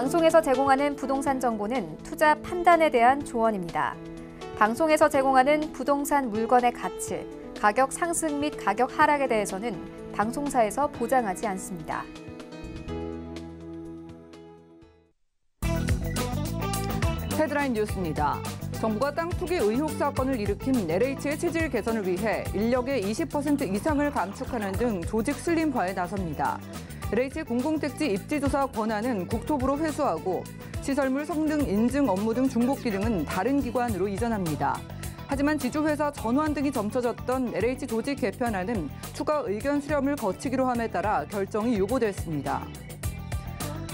방송에서 제공하는 부동산 정보는 투자 판단에 대한 조언입니다. 방송에서 제공하는 부동산 물건의 가치, 가격 상승 및 가격 하락에 대해서는 방송사에서 보장하지 않습니다. 헤드라인 뉴스입니다. 정부가 땅 투기 의혹 사건을 일으킨 LH의 체질 개선을 위해 인력의 20% 이상을 감축하는 등 조직 슬림화에 나섭니다. 레이치 공공택지 입지조사 권한은 국토부로 회수하고 시설물 성능 인증 업무 등 중복기 능은 다른 기관으로 이전합니다. 하지만 지주회사 전환 등이 점쳐졌던 LH 조직 개편안은 추가 의견 수렴을 거치기로 함에 따라 결정이 유보됐습니다.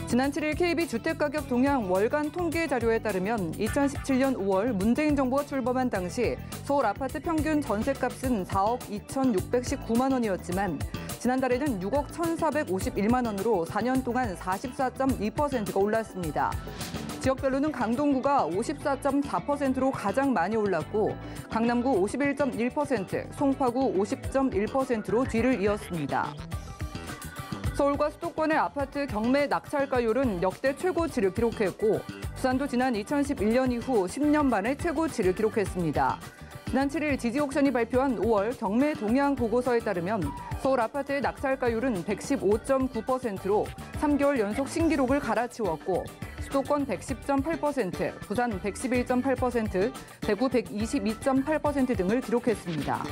지난 7일 KB 주택가격 동향 월간 통계 자료에 따르면 2017년 5월 문재인 정부가 출범한 당시 서울 아파트 평균 전셋값은 4억 2,619만 원이었지만 지난달에는 6억 1,451만 원으로 4년 동안 44.2%가 올랐습니다. 지역별로는 강동구가 54.4%로 가장 많이 올랐고 강남구 51.1%, 송파구 50.1%로 뒤를 이었습니다. 서울과 수도권의 아파트 경매 낙찰가율은 역대 최고치를 기록했고 부산도 지난 2011년 이후 10년 만에 최고치를 기록했습니다. 지난 7일 지지옥션이 발표한 5월 경매 동향 보고서에 따르면 서울 아파트의 낙찰가율은 115.9%로 3개월 연속 신기록을 갈아치웠고 수도권 110.8%, 부산 111.8%, 대구 122.8% 등을 기록했습니다.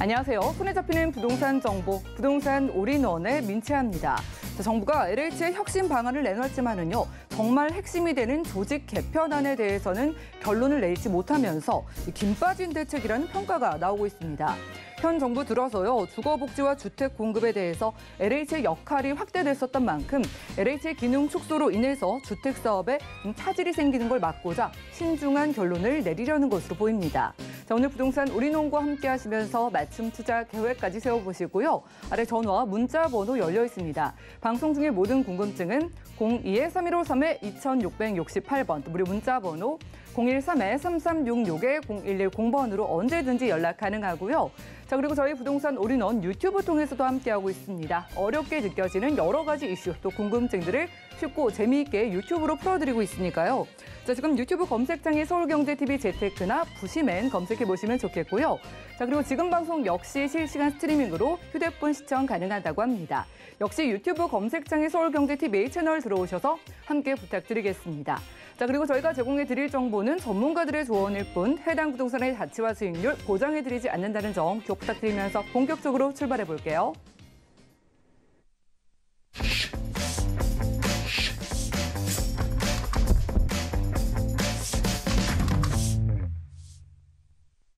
안녕하세요. 손에 잡히는 부동산 정보, 부동산 올인원의 민채아입니다. 정부가 LH의 혁신 방안을 내놨지만은요, 정말 핵심이 되는 조직 개편안에 대해서는 결론을 내리지 못하면서 김빠진 대책이라는 평가가 나오고 있습니다. 현 정부 들어서요 주거복지와 주택 공급에 대해서 LH의 역할이 확대됐었던 만큼 LH의 기능 축소로 인해서 주택 사업에 차질이 생기는 걸 막고자 신중한 결론을 내리려는 것으로 보입니다. 자, 오늘 부동산 우리농과 함께 하시면서 맞춤 투자 계획까지 세워보시고요. 아래 전화 문자 번호 열려 있습니다. 방송 중에 모든 궁금증은 02-3153-2668번, 무료 문자 번호 013-3366-0110번으로 언제든지 연락 가능하고요. 자, 그리고 저희 부동산 올인원 유튜브 통해서도 함께하고 있습니다. 어렵게 느껴지는 여러 가지 이슈, 또 궁금증들을 쉽고 재미있게 유튜브로 풀어드리고 있으니까요. 자, 지금 유튜브 검색창에 서울경제TV 재테크나 부시맨 검색해보시면 좋겠고요. 자, 그리고 지금 방송 역시 실시간 스트리밍으로 휴대폰 시청 가능하다고 합니다. 역시 유튜브 검색창에 서울경제TV 채널 들어오셔서 함께 부탁드리겠습니다. 자 그리고 저희가 제공해 드릴 정보는 전문가들의 조언일 뿐 해당 부동산의 가치와 수익률 보장해 드리지 않는다는 점 기억 부탁드리면서 본격적으로 출발해 볼게요.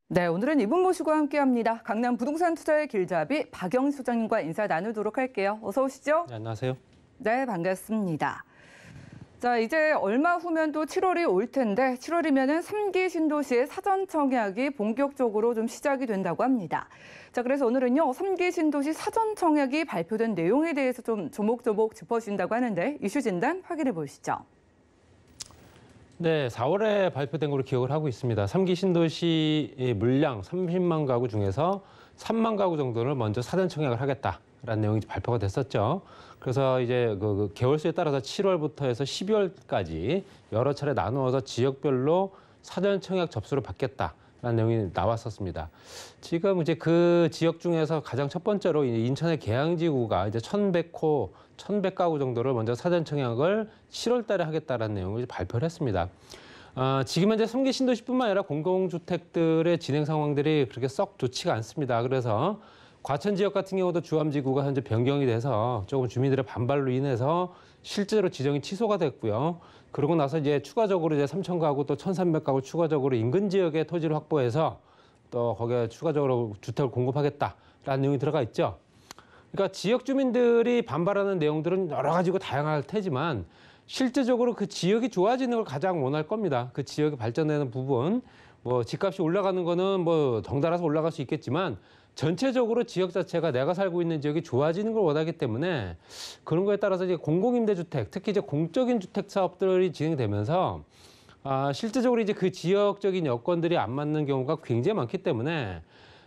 네, 오늘은 이분 모시고 함께합니다. 강남 부동산 투자의 길잡이 박영 수 소장님과 인사 나누도록 할게요. 어서 오시죠. 네, 안녕하세요. 네, 반갑습니다. 자, 이제 얼마 후면 또 7월이 올 텐데 7월이면은 3기 신도시의 사전 청약이 본격적으로 좀 시작이 된다고 합니다. 자, 그래서 오늘은요. 3기 신도시 사전 청약이 발표된 내용에 대해서 좀 조목조목 짚어 주신다고 하는데 이슈 진단 확인해 보시죠. 네, 4월에 발표된 걸로 기억을 하고 있습니다. 삼기 신도시 물량 30만 가구 중에서 3만 가구 정도를 먼저 사전 청약을 하겠다라는 내용이 발표가 됐었죠. 그래서 이제 그, 그 개월수에 따라서 7월부터 해서 12월까지 여러 차례 나누어서 지역별로 사전 청약 접수를 받겠다. 라는 내용이 나왔었습니다. 지금 이제 그 지역 중에서 가장 첫 번째로 인천의 계양지구가 이제 1,100호, 1,100가구 정도를 먼저 사전 청약을 7월 달에 하겠다라는 내용을 발표를 했습니다. 어, 지금 현재 3개 신도시뿐만 아니라 공공주택들의 진행 상황들이 그렇게 썩 좋지가 않습니다. 그래서 과천 지역 같은 경우도 주암지구가 현재 변경이 돼서 조금 주민들의 반발로 인해서 실제로 지정이 취소가 됐고요. 그러고 나서 이제 추가적으로 이제 3천 가구 또 1,300가구 추가적으로 인근 지역에 토지를 확보해서 또 거기에 추가적으로 주택을 공급하겠다라는 내용이 들어가 있죠. 그러니까 지역 주민들이 반발하는 내용들은 여러 가지고 다양할 테지만 실제적으로 그 지역이 좋아지는 걸 가장 원할 겁니다. 그 지역이 발전되는 부분, 뭐 집값이 올라가는 거는 뭐 덩달아서 올라갈 수 있겠지만 전체적으로 지역 자체가 내가 살고 있는 지역이 좋아지는 걸 원하기 때문에 그런 거에 따라서 이제 공공임대주택, 특히 이제 공적인 주택 사업들이 진행되면서 아, 실제적으로 이제 그 지역적인 여건들이 안 맞는 경우가 굉장히 많기 때문에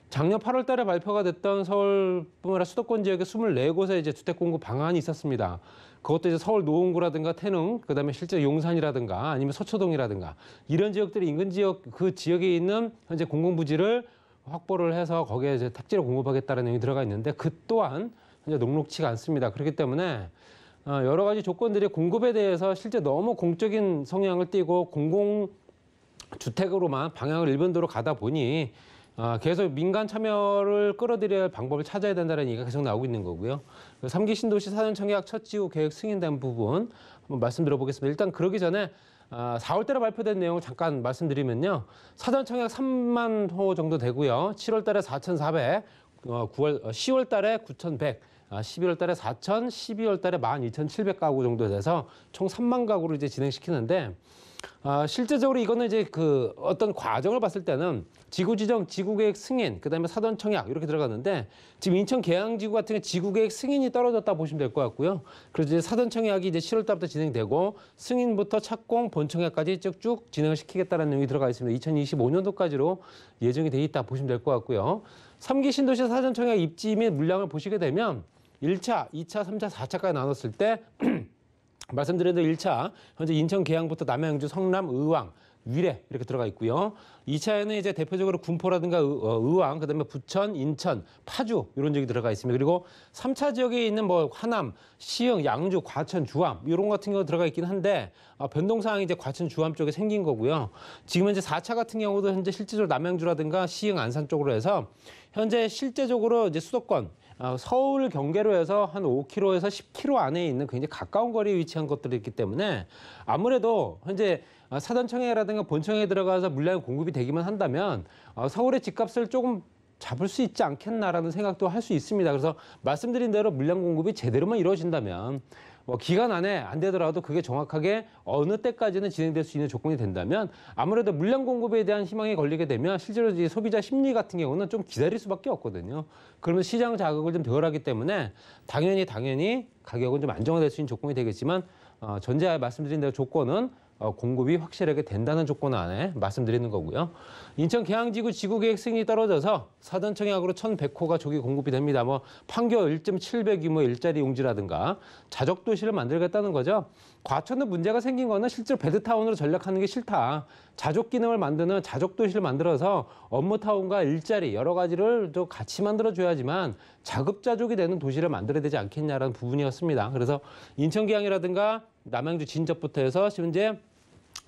작년 8월 달에 발표가 됐던 서울뿐만 아니라 수도권 지역의 24곳의 이제 주택 공급 방안이 있었습니다. 그것도 이제 서울 노원구라든가 태릉, 그다음에 실제 용산이라든가 아니면 서초동이라든가 이런 지역들이 인근 지역 그 지역에 있는 현재 공공 부지를 확보를 해서 거기에 이제 택지를 공급하겠다는 내용이 들어가 있는데 그 또한 현재 녹록치가 않습니다. 그렇기 때문에 어, 여러 가지 조건들이 공급에 대해서 실제 너무 공적인 성향을 띠고 공공 주택으로만 방향을 일변도로 가다 보니 어, 계속 민간 참여를 끌어들여야 방법을 찾아야 된다는 얘기가 계속 나오고 있는 거고요. 3기 그 신도시 사전 청약 첫 지구 계획 승인된 부분 한번 말씀 드려보겠습니다 일단 그러기 전에 아, 4월달에 발표된 내용 을 잠깐 말씀드리면요. 사전 청약 3만 호 정도 되고요. 7월달에 4,400, 9월, 10월달에 9,100. 11월달에 4,000, 12월달에 12,700 가구 정도 돼서 총 3만 가구를 이제 진행시키는데 아, 실제적으로 이거는 이제 그 어떤 과정을 봤을 때는 지구지정, 지구계획 승인, 그다음에 사전 청약 이렇게 들어갔는데 지금 인천 계양지구 같은 게 지구계획 승인이 떨어졌다 보시면 될 것 같고요. 그래서 이제 사전 청약이 이제 7월 달부터 진행되고 승인부터 착공, 본청약까지 쭉쭉 진행을 시키겠다는 내용이 들어가 있습니다. 2025년도까지로 예정이 돼 있다 보시면 될 것 같고요. 삼기 신도시 사전 청약 입지 및 물량을 보시게 되면 일차이차삼차사차까지 나눴을 때 말씀드린 대로 1차 현재 인천 계양부터 남양주 성남 의왕 위례 이렇게 들어가 있고요. 2차에는 이제 대표적으로 군포라든가 어, 의왕, 그다음에 부천, 인천, 파주 이런 지역이 들어가 있습니다. 그리고 3차 지역에 있는 뭐 하남, 시흥, 양주, 과천, 주암 이런 같은 경우 들어가 있긴 한데 어, 변동 사항이 이제 과천, 주암 쪽에 생긴 거고요. 지금 이제 4차 같은 경우도 현재 실질적으로 남양주라든가 시흥, 안산 쪽으로 해서 현재 실제적으로 이제 수도권 어, 서울 경계로 해서 한 5km에서 10km 안에 있는 굉장히 가까운 거리에 위치한 것들이 있기 때문에 아무래도 현재 어, 사단청약라든가 본청에 들어가서 물량이 공급이 되기만 한다면 어, 서울의 집값을 조금 잡을 수 있지 않겠나라는 생각도 할 수 있습니다. 그래서 말씀드린 대로 물량 공급이 제대로만 이루어진다면 뭐 기간 안에 안 되더라도 그게 정확하게 어느 때까지는 진행될 수 있는 조건이 된다면 아무래도 물량 공급에 대한 희망이 걸리게 되면 실제로 이 소비자 심리 같은 경우는 좀 기다릴 수밖에 없거든요. 그러면 시장 자극을 좀 덜하기 때문에 당연히 당연히 가격은 좀 안정화될 수 있는 조건이 되겠지만 어, 전제 말씀드린 대로 조건은 어, 공급이 확실하게 된다는 조건 안에 말씀드리는 거고요. 인천 계양지구 지구계획 승인이 떨어져서 사전 청약으로 1,100호가 조기 공급이 됩니다. 뭐 판교 1.7배 규모 일자리 용지라든가 자족 도시를 만들겠다는 거죠. 과천은 문제가 생긴 거는 실제로 베드타운으로 전략하는 게 싫다. 자족 기능을 만드는 자족 도시를 만들어서 업무 타운과 일자리 여러 가지를 또 같이 만들어 줘야지만 자급자족이 되는 도시를 만들어야 되지 않겠냐라는 부분이었습니다. 그래서 인천 계양이라든가 남양주 진접부터 해서 현재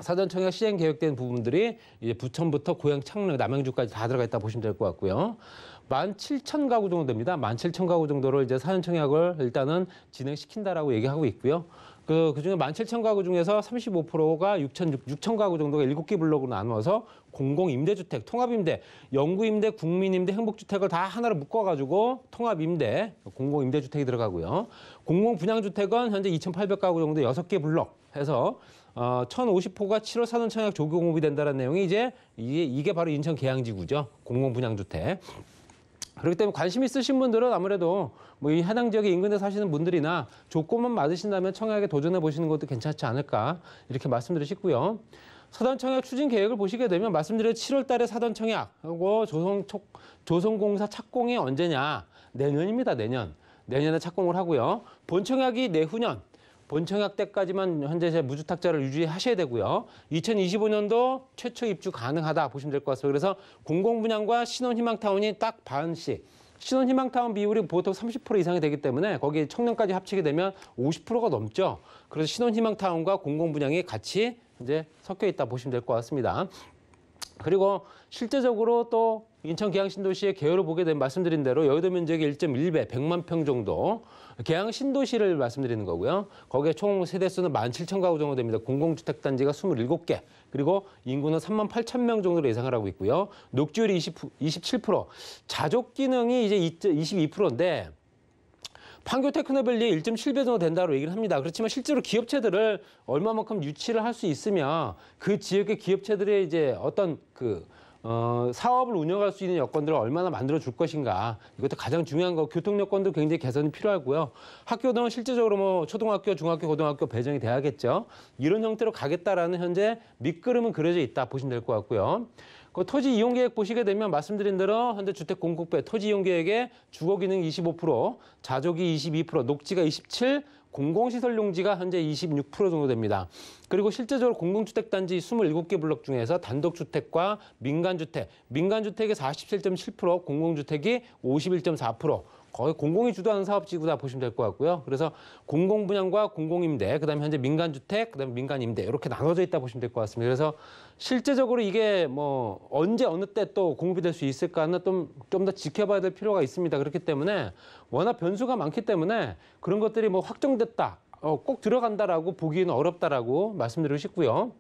사전청약 시행 계획된 부분들이 이제 부천부터 고향 창릉, 남양주까지 다 들어가 있다 보시면 될 것 같고요. 만 칠천 가구 정도 됩니다. 만 칠천 가구 정도를 이제 사전청약을 일단은 진행시킨다라고 얘기하고 있고요. 그, 그 중에 만 칠천 가구 중에서 삼십오 프로가 육천 육천 가구 정도가 일곱 개 블록으로 나누어서 공공임대주택, 통합임대, 영구임대, 국민임대, 행복주택을 다 하나로 묶어가지고 통합임대, 공공임대주택이 들어가고요. 공공분양주택은 현재 이천팔백 가구 정도 여섯 개 블록 해서 어, 1050호가 7월 사전 청약 조기 공급이 된다는 내용이 이제 이게, 이게 바로 인천 계양지구죠. 공공분양주택. 그렇기 때문에 관심 있으신 분들은 아무래도 뭐 이 해당 지역에 인근에 사시는 분들이나 조건만 맞으신다면 청약에 도전해 보시는 것도 괜찮지 않을까 이렇게 말씀드리시고요 사단 청약 추진 계획을 보시게 되면 말씀드린 7월 달에 사단 청약하고 조성 조성공사 착공이 언제냐? 내년입니다. 내년. 내년에 착공을 하고요. 본 청약이 내후년 본청약 때까지만 현재 무주택자를 유지하셔야 되고요. 2025년도 최초 입주 가능하다 보시면 될 것 같습니다. 그래서 공공분양과 신혼희망타운이 딱 반씩 신혼희망타운 비율이 보통 30% 이상이 되기 때문에 거기에 청년까지 합치게 되면 50%가 넘죠. 그래서 신혼희망타운과 공공분양이 같이 이제 섞여 있다 보시면 될 것 같습니다. 그리고 실제적으로 또 인천 계양신도시의 개요를 보게 된 말씀드린 대로 여의도 면적의 1.1배, 100만 평 정도. 계양신도시를 말씀드리는 거고요. 거기에 총 세대수는 17,000가구 정도 됩니다. 공공주택단지가 27개, 그리고 인구는 3만 8천 명 정도로 예상을 하고 있고요. 녹지율이 20, 27%, 자족 기능이 이제 22%인데 판교 테크노밸리의 1.7배 정도 된다고 얘기를 합니다. 그렇지만 실제로 기업체들을 얼마만큼 유치를 할 수있으면그 지역의 기업체들의 이제 어떤 그 어, 사업을 운영할 수 있는 여건들을 얼마나 만들어 줄 것인가 이것도 가장 중요한 거 교통 여건도 굉장히 개선이 필요하고요 학교 등은 실제적으로 뭐 초등학교 중학교 고등학교 배정이 돼야겠죠 이런 형태로 가겠다라는 현재 밑그름은 그려져 있다 보시면 될 것 같고요. 그 토지 이용 계획 보시게 되면 말씀드린 대로 현재 주택 공급배 토지 이용 계획에 주거 기능 25%, 자족이 22%, 녹지가 27, 공공시설 용지가 현재 26% 정도 됩니다. 그리고 실제적으로 공공주택단지 27개 블록 중에서 단독주택과 민간주택, 민간주택이 47.7%, 공공주택이 51.4%, 거의 공공이 주도하는 사업지구다 보시면 될 것 같고요. 그래서 공공 분양과 공공 임대, 그다음에 현재 민간 주택, 그다음에 민간 임대 이렇게 나눠져 있다 보시면 될 것 같습니다. 그래서 실제적으로 이게 뭐 언제 어느 때 또 공급이 될 수 있을까는 좀 좀 더 지켜봐야 될 필요가 있습니다. 그렇기 때문에 워낙 변수가 많기 때문에 그런 것들이 뭐 확정됐다, 어, 꼭 들어간다라고 보기에는 어렵다라고 말씀드리고 싶고요.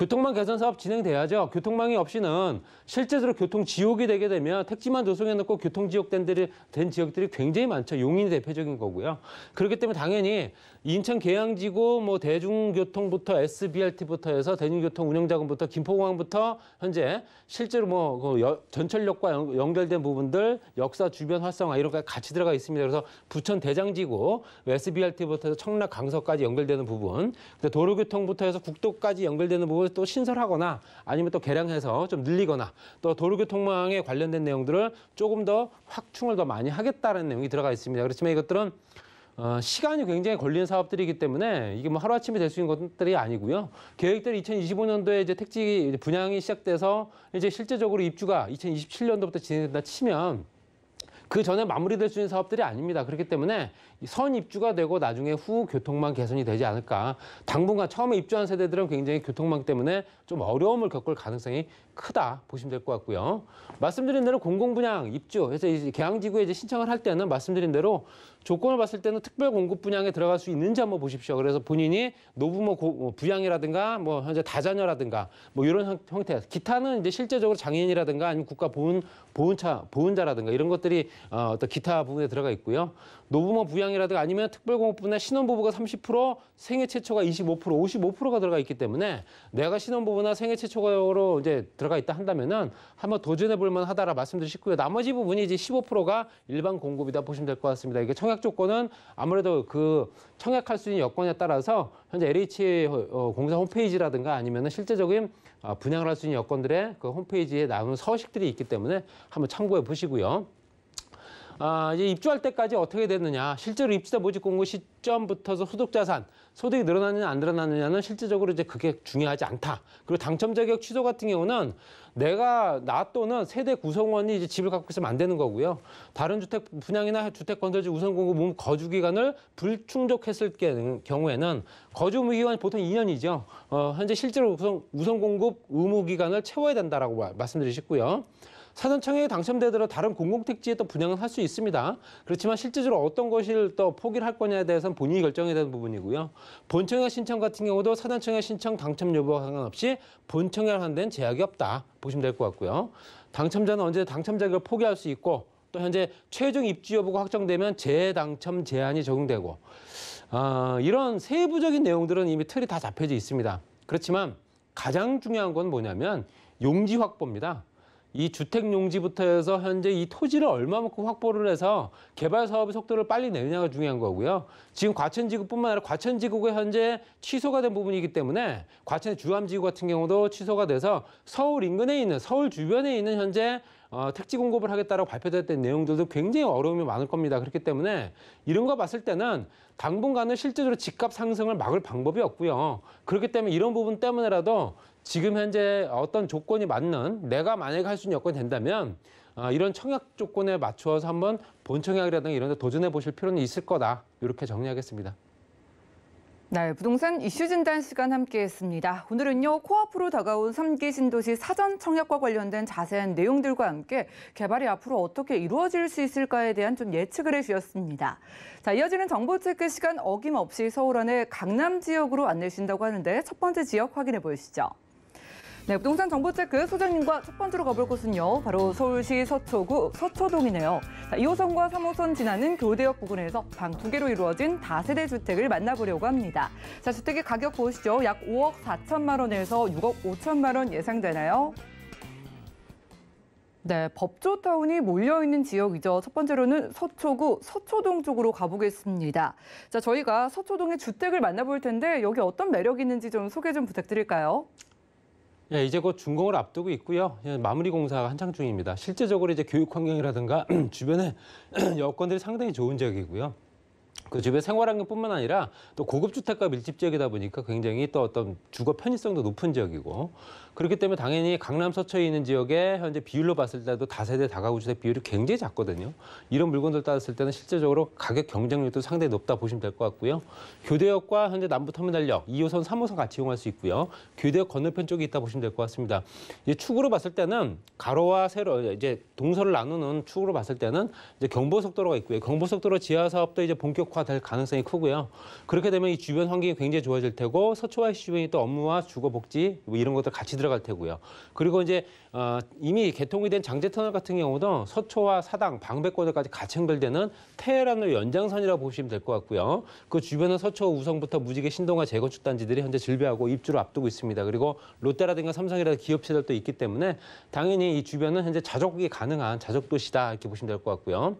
교통망 개선 사업 진행돼야죠. 교통망이 없이는 실제로 교통 지옥이 되게 되면 택지만 조성해놓고 교통 지옥 된 지역들이 굉장히 많죠. 용인이 대표적인 거고요. 그렇기 때문에 당연히 인천 계양지구 뭐 대중교통부터 SBRT부터 해서 대중교통 운영자금부터 김포공항부터 현재 실제로 뭐 그 전철역과 연결된 부분들 역사 주변 활성화 이런 게 같이 들어가 있습니다. 그래서 부천 대장지구 SBRT부터 해서 청라 강서까지 연결되는 부분, 근데 그 도로교통부터 해서 국도까지 연결되는 부분 이것을 또 신설하거나 아니면 또 개량해서 좀 늘리거나 또 도로교통망에 관련된 내용들을 조금 더 확충을 더 많이 하겠다는 내용이 들어가 있습니다. 그렇지만 이것들은 어, 시간이 굉장히 걸리는 사업들이기 때문에 이게 뭐 하루아침에 될 수 있는 것들이 아니고요. 계획대로 2025년도에 이제 택지 분양이 시작돼서 이제 실제적으로 입주가 2027년도부터 진행된다 치면 그 전에 마무리될 수 있는 사업들이 아닙니다. 그렇기 때문에 선 입주가 되고 나중에 후 교통망 개선이 되지 않을까. 당분간 처음에 입주한 세대들은 굉장히 교통망 때문에 좀 어려움을 겪을 가능성이 크다 보시면 될 것 같고요. 말씀드린 대로 공공분양 입주, 그래서 이제 계양지구에 이제 신청을 할 때는 말씀드린 대로 조건을 봤을 때는 특별 공급 분양에 들어갈 수 있는지 한번 보십시오. 그래서 본인이 노부모 고, 어, 부양이라든가 뭐 현재 다자녀라든가 뭐 이런 형태, 기타는 이제 실제적으로 장애인이라든가 아니면 국가 보훈 보훈차 보훈자라든가 이런 것들이 어, 떤 기타 부분에 들어가 있고요. 노부모 부양이라든가 아니면 특별공급분에 신혼부부가 30%, 생애 최초가 25%, 55%가 들어가 있기 때문에 내가 신혼부부나 생애 최초로 가 이제 들어가 있다 한다면은 한번 도전해 볼 만하다라 말씀드리고 요 나머지 부분이 이제 15%가 일반 공급이다 보시면 될 것 같습니다. 이게 청약 조건은 아무래도 그 청약할 수 있는 여건에 따라서 현재 LH 어, 어, 공사 홈페이지라든가 아니면 은 실제적인 아, 분양을 할 수 있는 여건들의 그 홈페이지에 나오는 서식들이 있기 때문에 한번 참고해 보시고요. 아, 이제 입주할 때까지 어떻게 됐느냐, 실제로 입주자 모집 공고 시점부터서 소득자산, 소득이 늘어나느냐 안 늘어나느냐는 실제적으로 이제 그게 중요하지 않다. 그리고 당첨 자격 취소 같은 경우는 내가 나 또는 세대 구성원이 이제 집을 갖고 있으면 안 되는 거고요. 다른 주택 분양이나 주택 건설지 우선 공고 보면 거주 기간을 불충족했을 경우에는 거주 의무 기간이 보통 2년이죠. 어, 현재 실제로 우선, 우선 공급 의무 기간을 채워야 된다라고 말씀드리셨고요. 사전청약이 당첨되더라도 다른 공공택지에 또분양을할 수 있습니다. 그렇지만 실제적으로 어떤 것을 또 포기를 할 거냐에 대해서는 본인이 결정해야 되는 부분이고요. 본청약 신청 같은 경우도 사전청약 신청 당첨 여부와 상관없이 본청약을 한 데는 제약이 없다. 보시면 될 것 같고요. 당첨자는 언제 당첨자격을 포기할 수 있고 또 현재 최종 입주 여부가 확정되면 재당첨 제한이 적용되고 어, 이런 세부적인 내용들은 이미 틀이 다 잡혀져 있습니다. 그렇지만 가장 중요한 건 뭐냐면 용지 확보입니다. 이 주택 용지부터 해서 현재 이 토지를 얼마만큼 확보를 해서 개발 사업의 속도를 빨리 내느냐가 중요한 거고요. 지금 과천지구뿐만 아니라 과천지구가 현재 취소가 된 부분이기 때문에 과천의 주암지구 같은 경우도 취소가 돼서 서울 인근에 있는 서울 주변에 있는 현재 어, 택지 공급을 하겠다라고 발표됐던 내용들도 굉장히 어려움이 많을 겁니다. 그렇기 때문에 이런 거 봤을 때는 당분간은 실제적으로 집값 상승을 막을 방법이 없고요. 그렇기 때문에 이런 부분 때문에라도 지금 현재 어떤 조건이 맞는 내가 만약에 할 수 있는 여건이 된다면 아, 이런 청약 조건에 맞춰서 한번 본청약이라든가 이런 데 도전해 보실 필요는 있을 거다. 이렇게 정리하겠습니다. 네, 부동산 이슈 진단 시간 함께했습니다. 오늘은요 코앞으로 다가온 3기 신도시 사전 청약과 관련된 자세한 내용들과 함께 개발이 앞으로 어떻게 이루어질 수 있을까에 대한 좀 예측을 해주셨습니다. 자, 이어지는 정보 체크 시간 어김없이 서울 안의 강남 지역으로 안내신다고 하는데 첫 번째 지역 확인해 보시죠. 네, 부동산 정보체크 소장님과 첫 번째로 가볼 곳은요. 바로 서울시 서초구 서초동이네요. 자, 2호선과 3호선 지나는 교대역 부근에서 방 두 개로 이루어진 다세대 주택을 만나보려고 합니다. 자, 주택의 가격 보시죠. 약 5억 4천만 원에서 6억 5천만 원 예상되나요? 네, 법조타운이 몰려있는 지역이죠. 첫 번째로는 서초구 서초동 쪽으로 가보겠습니다. 자, 저희가 서초동의 주택을 만나볼 텐데 여기 어떤 매력이 있는지 좀 소개 좀 부탁드릴까요? 예, 이제 곧 준공을 앞두고 있고요. 예, 마무리 공사가 한창 중입니다. 실제적으로 이제 교육 환경이라든가 주변에 여건들이 상당히 좋은 지역이고요. 그 주변 생활환경뿐만 아니라 또 고급 주택과 밀집 지역이다 보니까 굉장히 또 어떤 주거 편의성도 높은 지역이고 그렇기 때문에 당연히 강남 서초에 있는 지역에 현재 비율로 봤을 때도 다세대 다가구 주택 비율이 굉장히 작거든요. 이런 물건들 따졌을 때는 실제적으로 가격 경쟁률도 상당히 높다 보시면 될 것 같고요. 교대역과 현재 남부터미널역 2호선, 3호선 같이 이용할 수 있고요. 교대역 건너편 쪽에 있다 보시면 될 것 같습니다. 이제 축으로 봤을 때는 가로와 세로 이제 동서를 나누는 축으로 봤을 때는 이제 경보속도로가 있고요. 경보속도로 지하 사업도 이제 본격화될 가능성이 크고요. 그렇게 되면 이 주변 환경이 굉장히 좋아질 테고 서초와 시주변이 또 업무와 주거 복지 뭐 이런 것들 같이 들어. 가져갈 테고요. 그리고 이제 어, 이미 개통이 된 장제터널 같은 경우도 서초와 사당, 방배권까지 같이 연결되는 테헤란의 연장선이라고 보시면 될 것 같고요. 그 주변은 서초 우성부터 무지개 신동과 재건축 단지들이 현재 질비하고 입주를 앞두고 있습니다. 그리고 롯데라든가 삼성이라든가 기업체들도 있기 때문에 당연히 이 주변은 현재 자족이 가능한 자족 도시다 이렇게 보시면 될 것 같고요.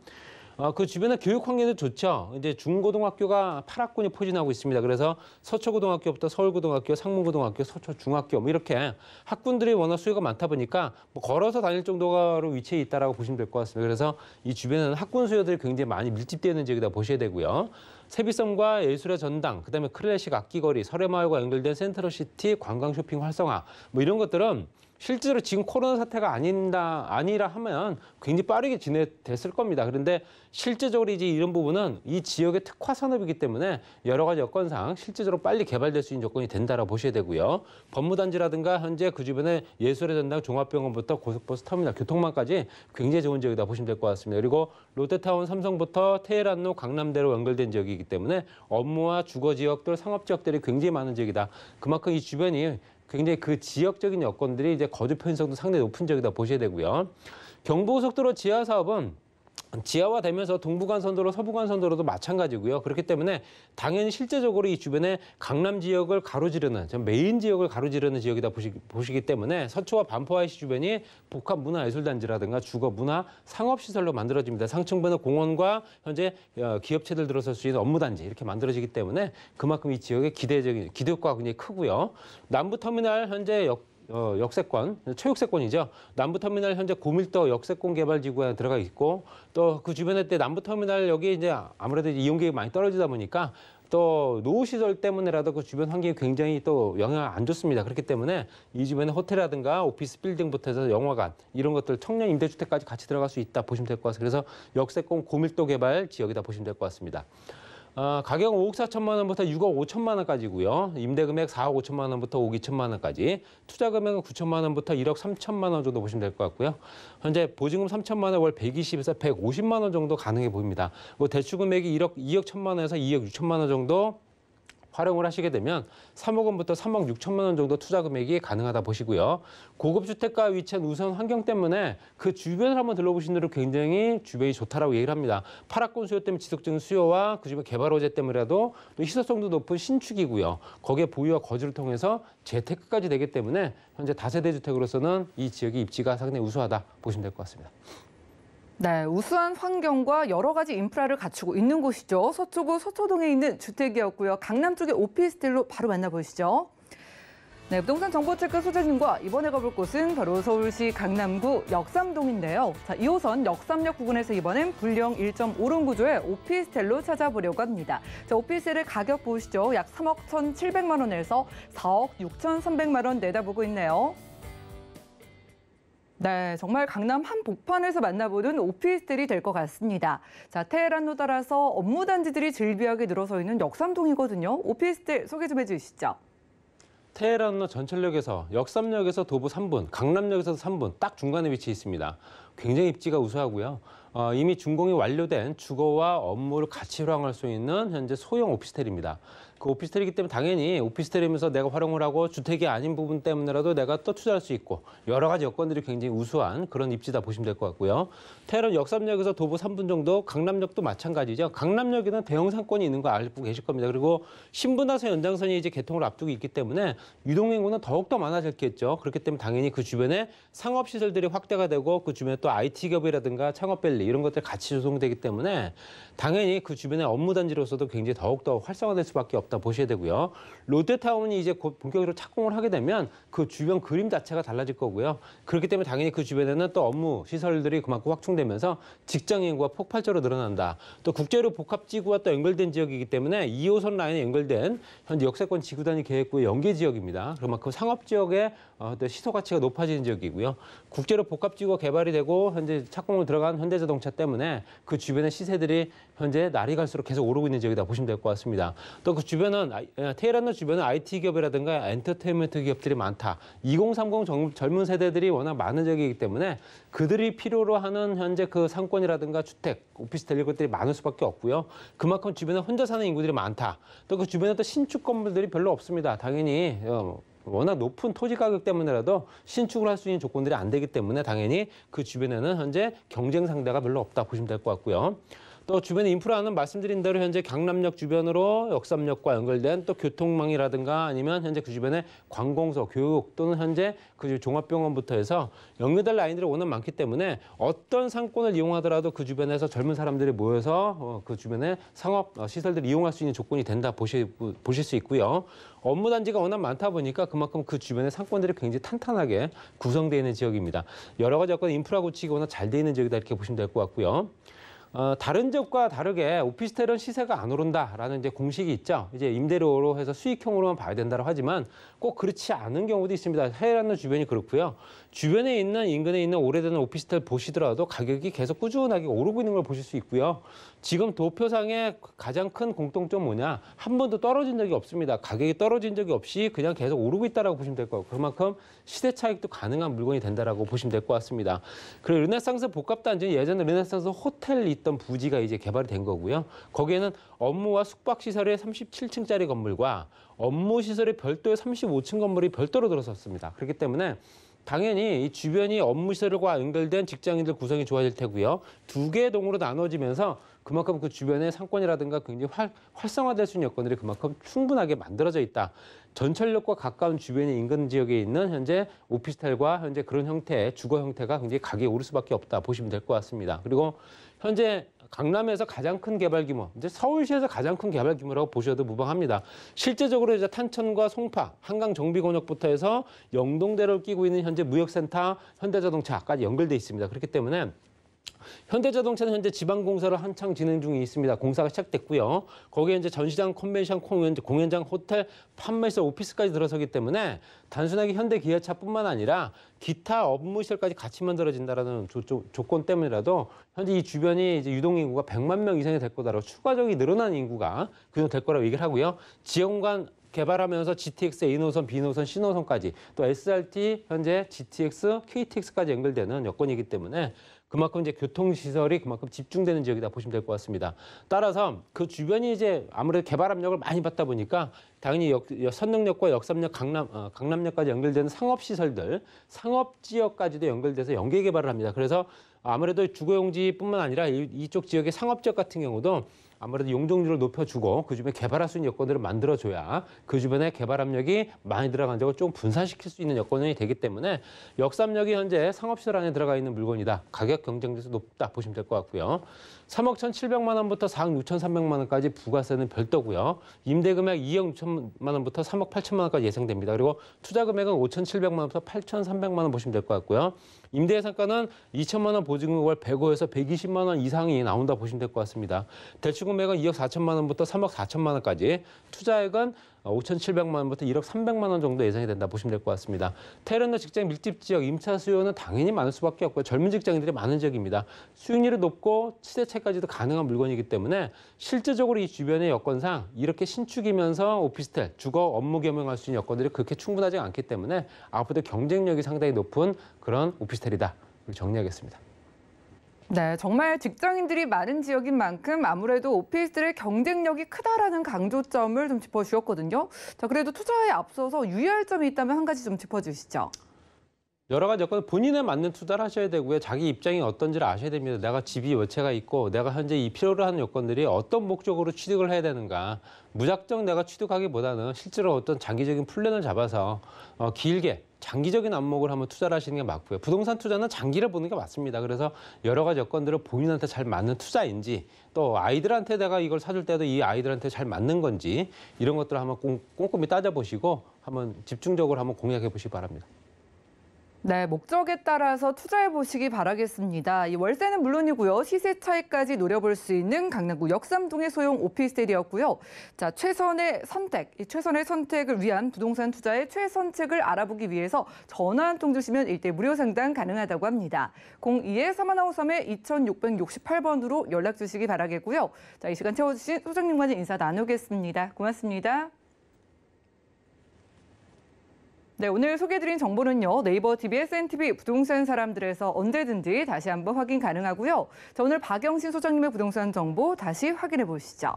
어, 아, 그주변에 교육 환경도 좋죠. 이제 중고등학교가 8학군이 포진하고 있습니다. 그래서 서초고등학교부터 서울고등학교, 상문고등학교, 서초중학교 뭐 이렇게 학군들이 워낙 수요가 많다 보니까 뭐 걸어서 다닐 정도로 위치해 있다라고 보시면 될 것 같습니다. 그래서 이 주변에는 학군 수요들이 굉장히 많이 밀집되어 있는 지역이다 보셔야 되고요. 세비섬과 예술의 전당, 그다음에 클래식 악기거리, 설해마을과 연결된 센트럴시티 관광 쇼핑 활성화 뭐 이런 것들은 실제로 지금 코로나 사태가 아닌다 아니라 하면 굉장히 빠르게 진행됐을 겁니다. 그런데 실제적으로 이제 이런 부분은 이 지역의 특화 산업이기 때문에 여러 가지 여건상 실제적으로 빨리 개발될 수 있는 조건이 된다라고 보셔야 되고요. 법무단지라든가 현재 그 주변에 예술의 전당 종합병원부터 고속버스 터미널 교통망까지 굉장히 좋은 지역이다 보시면 될 것 같습니다. 그리고 롯데타운 삼성부터 테헤란로 강남대로 연결된 지역이기 때문에 업무와 주거 지역들 상업 지역들이 굉장히 많은 지역이다. 그만큼 이 주변이 굉장히 그 지역적인 여건들이 이제 거주 편성도 상당히 높은 지역이다 보셔야 되고요. 경부고속도로 지하 사업은 지하화되면서 동부간선도로, 서부간선도로도 마찬가지고요. 그렇기 때문에 당연히 실제적으로 이 주변에 강남 지역을 가로지르는, 메인 지역을 가로지르는 지역이다 보시, 보시기 때문에 서초와 반포IC 주변이 복합 문화예술단지라든가 주거, 문화, 상업시설로 만들어집니다. 상층부는 공원과 현재 어, 기업체들 들어설 수 있는 업무단지 이렇게 만들어지기 때문에 그만큼 이 지역의 기대적인 기대효과가 굉장히 크고요. 남부터미널 현재 역 어, 역세권, 체육세권이죠 남부터미널 현재 고밀도 역세권 개발 지구에 들어가 있고 또 그 주변에 때 남부터미널 여기 이제 아무래도 이용객이 많이 떨어지다 보니까 또 노후 시설 때문에라도 그 주변 환경이 굉장히 또 영향을 안 줬습니다. 그렇기 때문에 이 주변에 호텔이라든가 오피스 빌딩부터 해서 영화관 이런 것들 청년 임대주택까지 같이 들어갈 수 있다 보시면 될 것 같아요. 그래서 역세권 고밀도 개발 지역이다 보시면 될 것 같습니다. 어, 가격 은 5억 4천만 원부터 6억 5천만 원까지고요. 임대금액 4억 5천만 원부터 5억 2천만 원까지. 투자금액은 9천만 원부터 1억 3천만 원 정도 보시면 될 것 같고요. 현재 보증금 3천만 원 월 120에서 150만 원 정도 가능해 보입니다. 뭐 대출금액이 1억 2억 천만 원에서 2억 6천만 원 정도 활용을 하시게 되면 3억 원부터 3억 6천만 원 정도 투자 금액이 가능하다 보시고요. 고급 주택가 위치한 우선 환경 때문에 그 주변을 한번 둘러보신 대로 굉장히 주변이 좋다라고 얘기를 합니다. 파락권 수요 때문에 지속적인 수요와 그주변 개발 호재 때문에라도 또 희소성도 높은 신축이고요. 거기에 보유와 거주를 통해서 재테크까지 되기 때문에 현재 다세대 주택으로서는 이 지역의 입지가 상당히 우수하다 보시면 될 것 같습니다. 네, 우수한 환경과 여러 가지 인프라를 갖추고 있는 곳이죠. 서초구 서초동에 있는 주택이었고요. 강남 쪽의 오피스텔로 바로 만나보시죠. 네, 부동산 정보체크 소장님과 이번에 가볼 곳은 바로 서울시 강남구 역삼동인데요. 자, 2호선 역삼역 부근에서 이번엔 불령 1.5론 구조의 오피스텔로 찾아보려고 합니다. 자, 오피스텔의 가격 보시죠. 약 3억 1,700만 원에서 4억 6,300만 원 내다보고 있네요. 네, 정말 강남 한 복판에서 만나보는 오피스텔이 될 것 같습니다. 자, 테헤란로 따라서 업무 단지들이 즐비하게 늘어서 있는 역삼동이거든요. 오피스텔 소개 좀 해주시죠. 테헤란로 전철역에서 역삼역에서 도보 3분, 강남역에서 3분 딱 중간에 위치해 있습니다. 굉장히 입지가 우수하고요. 어, 이미 준공이 완료된 주거와 업무를 같이 활용할 수 있는 현재 소형 오피스텔입니다. 그 오피스텔이기 때문에 당연히 오피스텔이면서 내가 활용을 하고 주택이 아닌 부분 때문에라도 내가 또 투자할 수 있고 여러 가지 여건들이 굉장히 우수한 그런 입지다 보시면 될 것 같고요. 테헤 역삼역에서 도보 3분 정도, 강남역도 마찬가지죠. 강남역에는 대형 상권이 있는 거 알고 계실 겁니다. 그리고 신분화세 연장선이 이제 개통을 앞두고 있기 때문에 유동 인구는 더욱더 많아졌겠죠. 그렇기 때문에 당연히 그 주변에 상업 시설들이 확대가 되고 그 주변에 또 IT 기업이라든가 창업밸리 이런 것들 같이 조성되기 때문에 당연히 그주변에 업무 단지로서도 굉장히 더욱더 활성화될 수밖에 없 없다 보셔야 되고요. 롯데타운이 이제 곧 본격적으로 착공을 하게 되면 그 주변 그림 자체가 달라질 거고요. 그렇기 때문에 당연히 그 주변에는 또 업무 시설들이 그만큼 확충되면서 직장 인구가 폭발적으로 늘어난다. 또 국제로 복합지구와 또 연결된 지역이기 때문에 2호선 라인에 연결된 현재 역세권 지구단위 계획구의 연계 지역입니다. 그만큼 상업 지역의 어, 시소 가치가 높아지는 지역이고요. 국제로 복합지구가 개발이 되고 현재 착공을 들어간 현대자동차 때문에 그 주변의 시세들이 현재 날이 갈수록 계속 오르고 있는 지역이다 보시면 될 것 같습니다. 또 그 주변은 어, 테헤란도 주변은 IT 기업이라든가 엔터테인먼트 기업들이 많다. 2030 젊은 세대들이 워낙 많은 지역이기 때문에 그들이 필요로 하는 현재 그 상권이라든가 주택, 오피스텔 이런 것들이 많을 수밖에 없고요. 그만큼 주변에 혼자 사는 인구들이 많다. 또 그 주변에 또 신축 건물들이 별로 없습니다. 당연히 어, 워낙 높은 토지 가격 때문에라도 신축을 할 수 있는 조건들이 안 되기 때문에 당연히 그 주변에는 현재 경쟁 상대가 별로 없다 보시면 될 것 같고요. 또 주변의 인프라는 말씀드린 대로 현재 강남역 주변으로 역삼역과 연결된 또 교통망이라든가 아니면 현재 그 주변에 관공서, 교육 또는 현재 그 종합병원부터 해서 연결될 라인들이 워낙 많기 때문에 어떤 상권을 이용하더라도 그 주변에서 젊은 사람들이 모여서 어, 그 주변에 상업 어, 시설들을 이용할 수 있는 조건이 된다 보실, 보실 수 있고요. 업무 단지가 워낙 많다 보니까 그만큼 그 주변의 상권들이 굉장히 탄탄하게 구성되어 있는 지역입니다. 여러 가지 여건 인프라 구치이 워낙 잘 되어 있는 지역이다 이렇게 보시면 될 것 같고요. 어, 다른 지역과 다르게 오피스텔은 시세가 안 오른다라는 이제 공식이 있죠. 이제 임대료로 해서 수익형으로만 봐야 된다고 하지만 꼭 그렇지 않은 경우도 있습니다. 해외라는 주변이 그렇고요. 주변에 있는 인근에 있는 오래된 오피스텔 보시더라도 가격이 계속 꾸준하게 오르고 있는 걸 보실 수 있고요. 지금 도표상의 가장 큰 공통점 뭐냐? 한 번도 떨어진 적이 없습니다. 가격이 떨어진 적이 없이 그냥 계속 오르고 있다고 보시면 될 거고 그만큼 시대 차익도 가능한 물건이 된다라고 보시면 될 것 같습니다. 그리고 르네상스 복합단지 예전에 르네상스 호텔 있던 부지가 이제 개발이 된 거고요. 거기에는 업무와 숙박 시설의 37층짜리 건물과 업무 시설의 별도의 35층 건물이 별도로 들어섰습니다. 그렇기 때문에 당연히 이 주변이 업무 시설과 연결된 직장인들 구성이 좋아질 테고요. 두 개의 동으로 나눠지면서 그만큼 그 주변의 상권이라든가 굉장히 활, 활성화될 수 있는 여건들이 그만큼 충분하게 만들어져 있다. 전철역과 가까운 주변의 인근 지역에 있는 현재 오피스텔과 현재 그런 형태의 주거 형태가 굉장히 가격이 오를 수밖에 없다 보시면 될 것 같습니다. 그리고 현재 강남에서 가장 큰 개발 규모, 이제 서울시에서 가장 큰 개발 규모라고 보셔도 무방합니다. 실제적으로 이제 탄천과 송파, 한강 정비권역부터 해서 영동대로 끼고 있는 현재 무역센터, 현대자동차까지 연결돼 있습니다. 그렇기 때문에 현대자동차는 현재 지방공사를 한창 진행 중에 있습니다. 공사가 시작됐고요. 거기에 이제 전시장, 컨벤션, 공연장, 호텔, 판매소, 오피스까지 들어서기 때문에 단순하게 현대 기아차뿐만 아니라 기타 업무 시설까지 같이 만들어진다는 조, 조건 때문이라도 현재 이 주변이 이제 유동 인구가 100만 명 이상이 될 거다라고 추가적인 늘어난 인구가 그 정도 될 거라고 얘기를 하고요. 지역간 개발하면서 GTX의 2노선, B노선, C노선까지 또 SRT 현재 GTX, KTX까지 연결되는 여건이기 때문에 그만큼 이제 교통시설이 그만큼 집중되는 지역이다 보시면 될 것 같습니다. 따라서 그 주변이 이제 아무래도 개발 압력을 많이 받다 보니까 당연히 역, 선릉역과 역삼역, 강남, 어, 강남역까지 연결되는 상업시설들, 상업지역까지도 연결돼서 연계 개발을 합니다. 그래서 아무래도 주거용지뿐만 아니라 이, 이쪽 지역의 상업지역 같은 경우도 아무래도 용적률을 높여주고 그 주변에 개발할 수 있는 여건들을 만들어줘야 그 주변에 개발 압력이 많이 들어간 적을 좀 분산시킬 수 있는 여건이 되기 때문에 역삼역이 현재 상업시설 안에 들어가 있는 물건이다. 가격 경쟁률이 높다 보시면 될 것 같고요. 3억 1,700만 원부터 4억 6,300만 원까지 부가세는 별도고요. 임대 금액 2억 6천만 원부터 3억 8천만 원까지 예상됩니다. 그리고 투자 금액은 5,700만 원부터 8,300만 원 보시면 될 것 같고요. 임대 예상가는 2천만 원 보증금을 105에서 120만 원 이상이 나온다 보시면 될 것 같습니다. 대출 금액은 2억 4천만 원부터 3억 4천만 원까지, 투자액은 5,700만원부터 아, 1억 300만 원 정도 예상이 된다 보시면 될 것 같습니다. 테러나 직장 밀집 지역 임차 수요는 당연히 많을 수밖에 없고요. 젊은 직장인들이 많은 지역입니다. 수익률이 높고 치대체까지도 가능한 물건이기 때문에 실제적으로 이 주변의 여건상 이렇게 신축이면서 오피스텔, 주거 업무 겸용할 수 있는 여건들이 그렇게 충분하지 않기 때문에 앞으로도 경쟁력이 상당히 높은 그런 오피스텔이다. 정리하겠습니다. 네, 정말 직장인들이 많은 지역인 만큼 아무래도 오피스텔의 경쟁력이 크다라는 강조점을 좀짚어주었거든요 자, 그래도 투자에 앞서서 유의할 점이 있다면 한 가지 좀 짚어주시죠. 여러 가지 여건 본인에 맞는 투자를 하셔야 되고요. 자기 입장이 어떤지를 아셔야 됩니다. 내가 집이 몇 채가 있고 내가 현재 이 필요로 하는 여건들이 어떤 목적으로 취득을 해야 되는가. 무작정 내가 취득하기보다는 실제로 어떤 장기적인 플랜을 잡아서 어, 길게 장기적인 안목을 한번 투자를 하시는 게 맞고요. 부동산 투자는 장기를 보는 게 맞습니다. 그래서 여러 가지 여건들을 본인한테 잘 맞는 투자인지 또 아이들한테 내가 이걸 사줄 때도 이 아이들한테 잘 맞는 건지 이런 것들을 한번 꼼꼼히 따져보시고 한번 집중적으로 한번 공략해 보시기 바랍니다. 네, 목적에 따라서 투자해 보시기 바라겠습니다. 이 월세는 물론이고요. 시세 차익까지 노려볼 수 있는 강남구 역삼동의 소형 오피스텔이었고요. 자, 최선의 선택, 이 최선의 선택을 위한 부동산 투자의 최선책을 알아보기 위해서 전화 한 통 주시면 일대 무료 상담 가능하다고 합니다. 02에 3153에 2668번으로 연락 주시기 바라겠고요. 자, 이 시간 채워주신 소장님과는 인사 나누겠습니다. 고맙습니다. 네, 오늘 소개드린 해 정보는요. 네이버 TBS, NTV 부동산 사람들에서 언제든지 다시 한번 확인 가능하고요. 자, 오늘 박영신 소장님의 부동산 정보 다시 확인해 보시죠.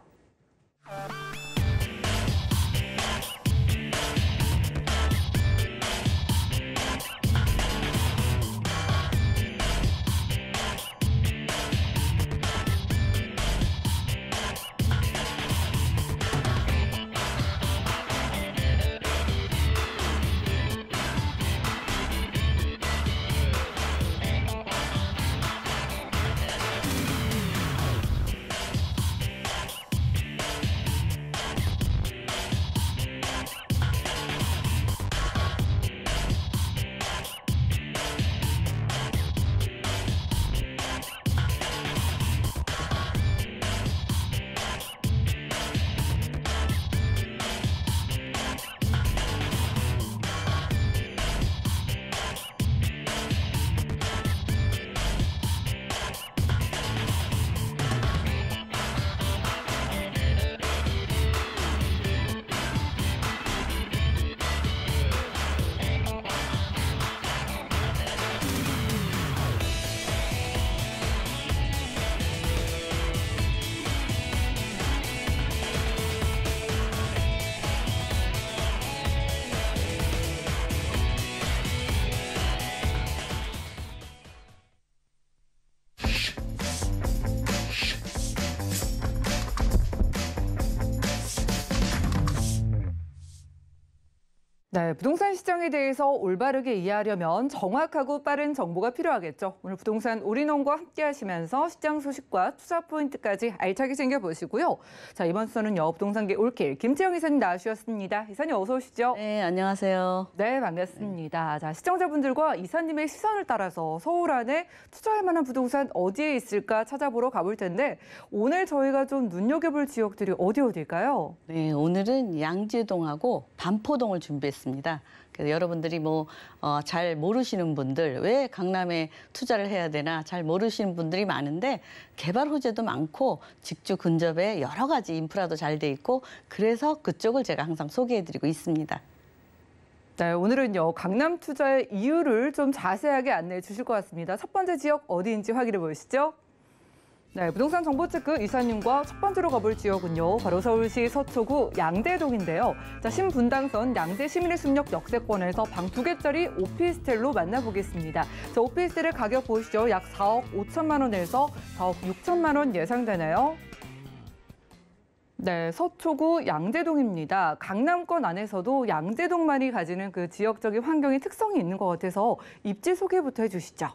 네, 부동산 시장에 대해서 올바르게 이해하려면 정확하고 빠른 정보가 필요하겠죠. 오늘 부동산 올인원과 함께 하시면서 시장 소식과 투자 포인트까지 알차게 챙겨보시고요. 자, 이번 수는요, 부동산계 올킬 김채영 이사님 나와주셨습니다. 이사님 어서 오시죠. 네, 안녕하세요. 네, 반갑습니다. 자, 시청자분들과 이사님의 시선을 따라서 서울 안에 투자할 만한 부동산 어디에 있을까 찾아보러 가볼 텐데 오늘 저희가 좀 눈여겨볼 지역들이 어디 어디일까요? 네, 오늘은 양지동하고 반포동을 준비했습니다. 같습니다. 그래서 여러분들이 뭐잘 어, 모르시는 분들 왜 강남에 투자를 해야 되나 잘 모르시는 분들이 많은데 개발 호재도 많고 직주 근접에 여러 가지 인프라도 잘 돼 있고 그래서 그쪽을 제가 항상 소개해드리고 있습니다. 네, 오늘은요 강남 투자의 이유를 좀 자세하게 안내해 주실 것 같습니다. 첫 번째 지역 어디인지 확인해 보시죠. 네, 부동산 정보 체크 그 이사님과 첫 번째로 가볼 지역은요. 바로 서울시 서초구 양재동인데요. 자, 신분당선 양재 시민의 숲역 역세권에서 방 두 개짜리 오피스텔로 만나보겠습니다. 자, 오피스텔의 가격 보시죠. 약 4억 5천만 원에서 4억 6천만 원 예상되나요? 네, 서초구 양재동입니다. 강남권 안에서도 양재동만이 가지는 그 지역적인 환경의 특성이 있는 것 같아서 입지 소개부터 해주시죠.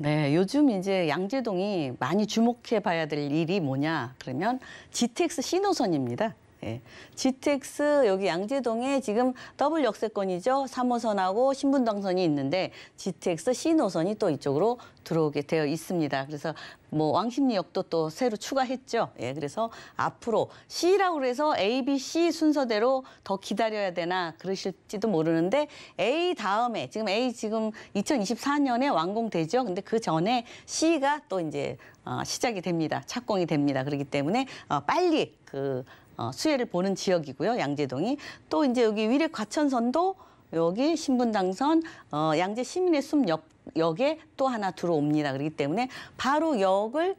네, 요즘 이제 양재동이 많이 주목해 봐야 될 일이 뭐냐? 그러면 GTX 신호선입니다. 예. GTX 여기 양재동에 지금 더블 역세권이죠. 3호선하고 신분당선이 있는데 GTX C 노선이 또 이쪽으로 들어오게 되어 있습니다. 그래서 뭐 왕십리역도 또 새로 추가했죠. 예, 그래서 앞으로 C라고 그래서 A, B, C 순서대로 더 기다려야 되나 그러실지도 모르는데 A 다음에 지금 A 지금 2024년에 완공되죠. 근데 그 전에 C가 또 이제 어, 시작이 됩니다. 착공이 됩니다. 그렇기 때문에 어, 빨리 그 어, 수혜를 보는 지역이고요. 양재동이 또 이제 여기 위례 과천선도 여기 신분당선 어, 양재 시민의 숲 역, 역에 또 하나 들어옵니다. 그렇기 때문에 바로 역을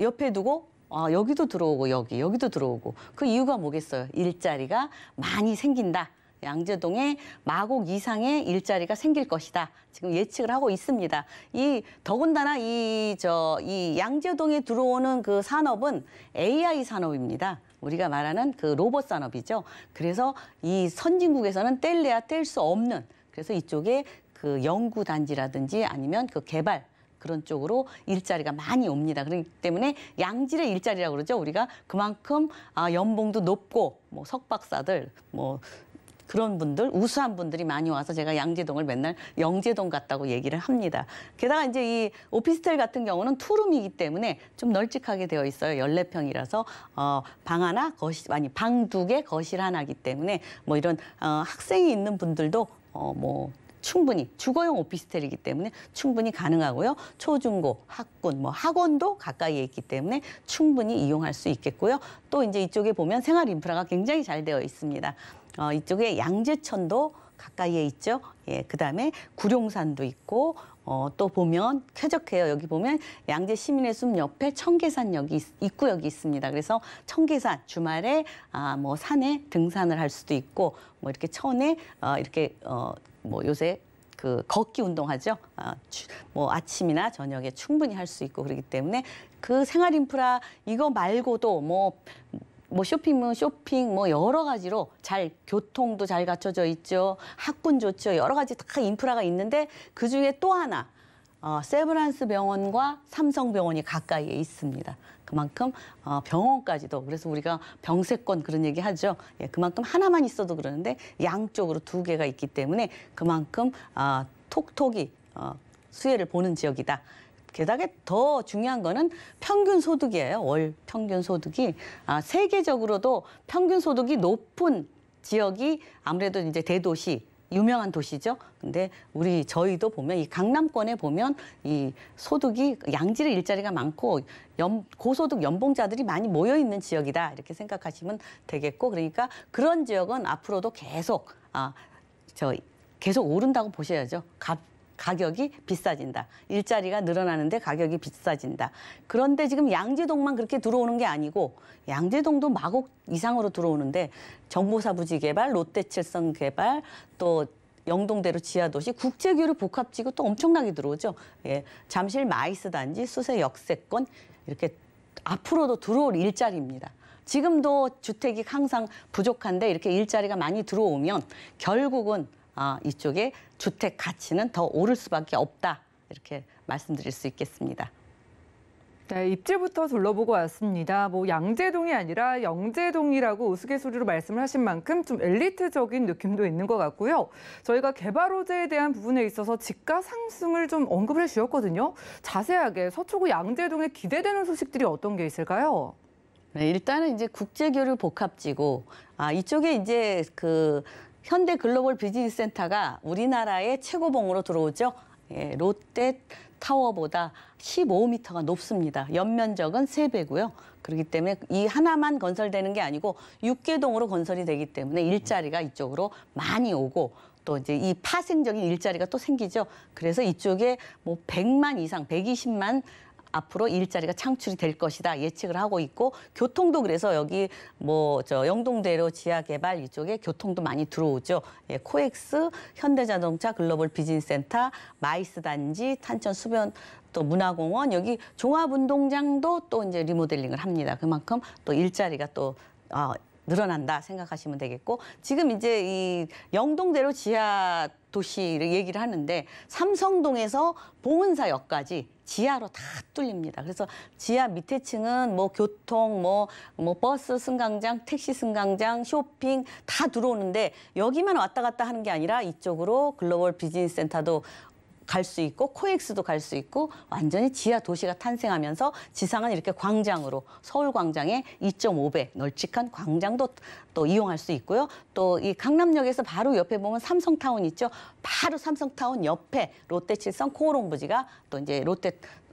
옆에 두고 아, 여기도 들어오고 여기 여기도 들어오고 그 이유가 뭐겠어요? 일자리가 많이 생긴다. 양재동에 마곡 이상의 일자리가 생길 것이다. 지금 예측을 하고 있습니다. 이 더군다나 이 저이 이 양재동에 들어오는 그 산업은 AI 산업입니다. 우리가 말하는 그 로봇 산업이죠. 그래서 이 선진국에서는 뗄래야 뗄 수 없는 그래서 이쪽에 그 연구 단지라든지 아니면 그 개발 그런 쪽으로 일자리가 많이 옵니다. 그렇기 때문에 양질의 일자리라고 그러죠. 우리가 그만큼 아, 연봉도 높고 뭐 석박사들 뭐 그런 분들 우수한 분들이 많이 와서 제가 양재동을 맨날 영재동 같다고 얘기를 합니다. 게다가 이제 이 오피스텔 같은 경우는 투룸이기 때문에 좀 널찍하게 되어 있어요. 열네 평이라서 어, 방 하나 거실 아니 방 두 개 거실 하나기 때문에 뭐 이런 어, 학생이 있는 분들도 어 뭐 충분히 주거용 오피스텔이기 때문에 충분히 가능하고요. 초중고, 학군, 뭐 학원도 가까이에 있기 때문에 충분히 이용할 수 있겠고요. 또 이제 이쪽에 보면 생활 인프라가 굉장히 잘 되어 있습니다. 어, 이쪽에 양재천도 가까이에 있죠. 예, 그다음에 구룡산도 있고 어, 또 보면 쾌적해요. 여기 보면 양재 시민의 숲 옆에 청계산역이 있, 고 여기 있습니다. 그래서 청계산 주말에 아, 뭐 산에 등산을 할 수도 있고 뭐 이렇게 천에 어, 이렇게 어, 뭐 요새 그 걷기 운동하죠. 아, 주, 뭐 아침이나 저녁에 충분히 할 수 있고 그렇기 때문에 그 생활 인프라 이거 말고도 뭐뭐 쇼핑은 쇼핑 뭐 여러 가지로 잘 교통도 잘 갖춰져 있죠. 학군 좋죠. 여러 가지 다 인프라가 있는데 그중에 또 하나 어, 세브란스 병원과 삼성병원이 가까이에 있습니다. 그만큼 어, 병원까지도 그래서 우리가 병세권 그런 얘기 하죠. 예, 그만큼 하나만 있어도 그러는데 양쪽으로 두 개가 있기 때문에 그만큼 어, 아, 톡톡이 어, 수혜를 보는 지역이다. 게다가 더 중요한 거는 평균 소득이에요. 월 평균 소득이 아, 세계적으로도 평균 소득이 높은 지역이 아무래도 이제 대도시 유명한 도시죠. 근데 우리 저희도 보면 이 강남권에 보면 이 소득이 양질의 일자리가 많고 연, 고소득 연봉자들이 많이 모여 있는 지역이다 이렇게 생각하시면 되겠고 그러니까 그런 지역은 앞으로도 계속 아 저 계속 오른다고 보셔야죠. 갑 가격이 비싸진다. 일자리가 늘어나는데 가격이 비싸진다. 그런데 지금 양재동만 그렇게 들어오는 게 아니고 양재동도 마곡 이상으로 들어오는데 정보사부지 개발, 롯데칠성 개발, 또 영동대로 지하도시 국제교류 복합지구 또 엄청나게 들어오죠. 예, 잠실 마이스 단지, 수세 역세권 이렇게 앞으로도 들어올 일자리입니다. 지금도 주택이 항상 부족한데 이렇게 일자리가 많이 들어오면 결국은 아, 이쪽에 주택 가치는 더 오를 수밖에 없다. 이렇게 말씀드릴 수 있겠습니다. 네, 입지부터 둘러보고 왔습니다. 뭐 양재동이 아니라 영재동이라고 우스갯소리로 말씀을 하신 만큼 좀 엘리트적인 느낌도 있는 것 같고요. 저희가 개발 호재에 대한 부분에 있어서 집가 상승을 좀 언급을 해주셨거든요. 자세하게 서초구 양재동에 기대되는 소식들이 어떤 게 있을까요? 네, 일단은 이제 국제교류 복합지구, 아, 이쪽에 이제 그 현대 글로벌 비즈니스 센터가 우리나라의 최고봉으로 들어오죠. 예, 롯데 타워보다 15m가 높습니다. 연면적은 3배고요. 그렇기 때문에 이 하나만 건설되는 게 아니고 6개 동으로 건설이 되기 때문에 일자리가 이쪽으로 많이 오고 또 이제 이 파생적인 일자리가 또 생기죠. 그래서 이쪽에 뭐 100만 이상, 120만 앞으로 일자리가 창출이 될 것이다 예측을 하고 있고 교통도 그래서 여기 뭐 저 영동대로 지하개발 이쪽에 교통도 많이 들어오죠. 예, 코엑스, 현대자동차 글로벌 비즈니스센터, 마이스 단지, 탄천 수변 또 문화공원 여기 종합운동장도 또 이제 리모델링을 합니다. 그만큼 또 일자리가 또 어, 늘어난다 생각하시면 되겠고 지금 이제 이 영동대로 지하 도시를 얘기를 하는데 삼성동에서 봉은사역까지 지하로 다 뚫립니다. 그래서 지하 밑에 층은 뭐 교통, 뭐, 뭐 버스 승강장, 택시 승강장, 쇼핑 다 들어오는데 여기만 왔다 갔다 하는 게 아니라 이쪽으로 글로벌 비즈니스 센터도 갈수 있고 코엑스도 갈 수 있고 완전히 지하 도시가 탄생하면서 지상은 이렇게 광장으로 서울 광장의 2.5배 널찍한 광장도 또 이용할 수 있고요. 또 이 강남역에서 바로 옆에 보면 삼성타운 있죠. 바로 삼성타운 옆에 롯데칠성 코오롱부지가 또 이제 롯데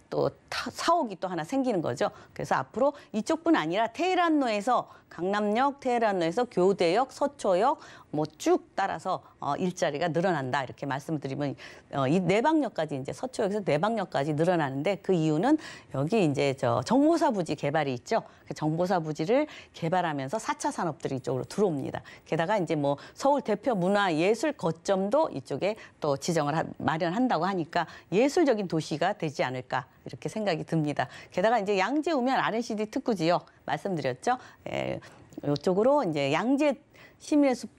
또 사옥이 또 하나 생기는 거죠. 그래서 앞으로 이쪽뿐 아니라 테헤란로에서 강남역, 테헤란로에서 교대역, 서초역 뭐 쭉 따라서 어, 일자리가 늘어난다 이렇게 말씀을 드리면 어, 이 내방역까지 이제 서초역에서 내방역까지 늘어나는데 그 이유는 여기 이제 저 정보사 부지 개발이 있죠. 그 정보사 부지를 개발하면서 4차 산업들이 이쪽으로 들어옵니다. 게다가 이제 뭐 서울 대표 문화 예술 거점도 이쪽에 또 지정을 하, 마련한다고 하니까 예술적인 도시가 되지 않을까 이렇게 생각이 듭니다. 게다가 이제 양재 우면 RNCD 특구 지역 말씀드렸죠. 예, 이쪽으로 이제 양재 시민의 숲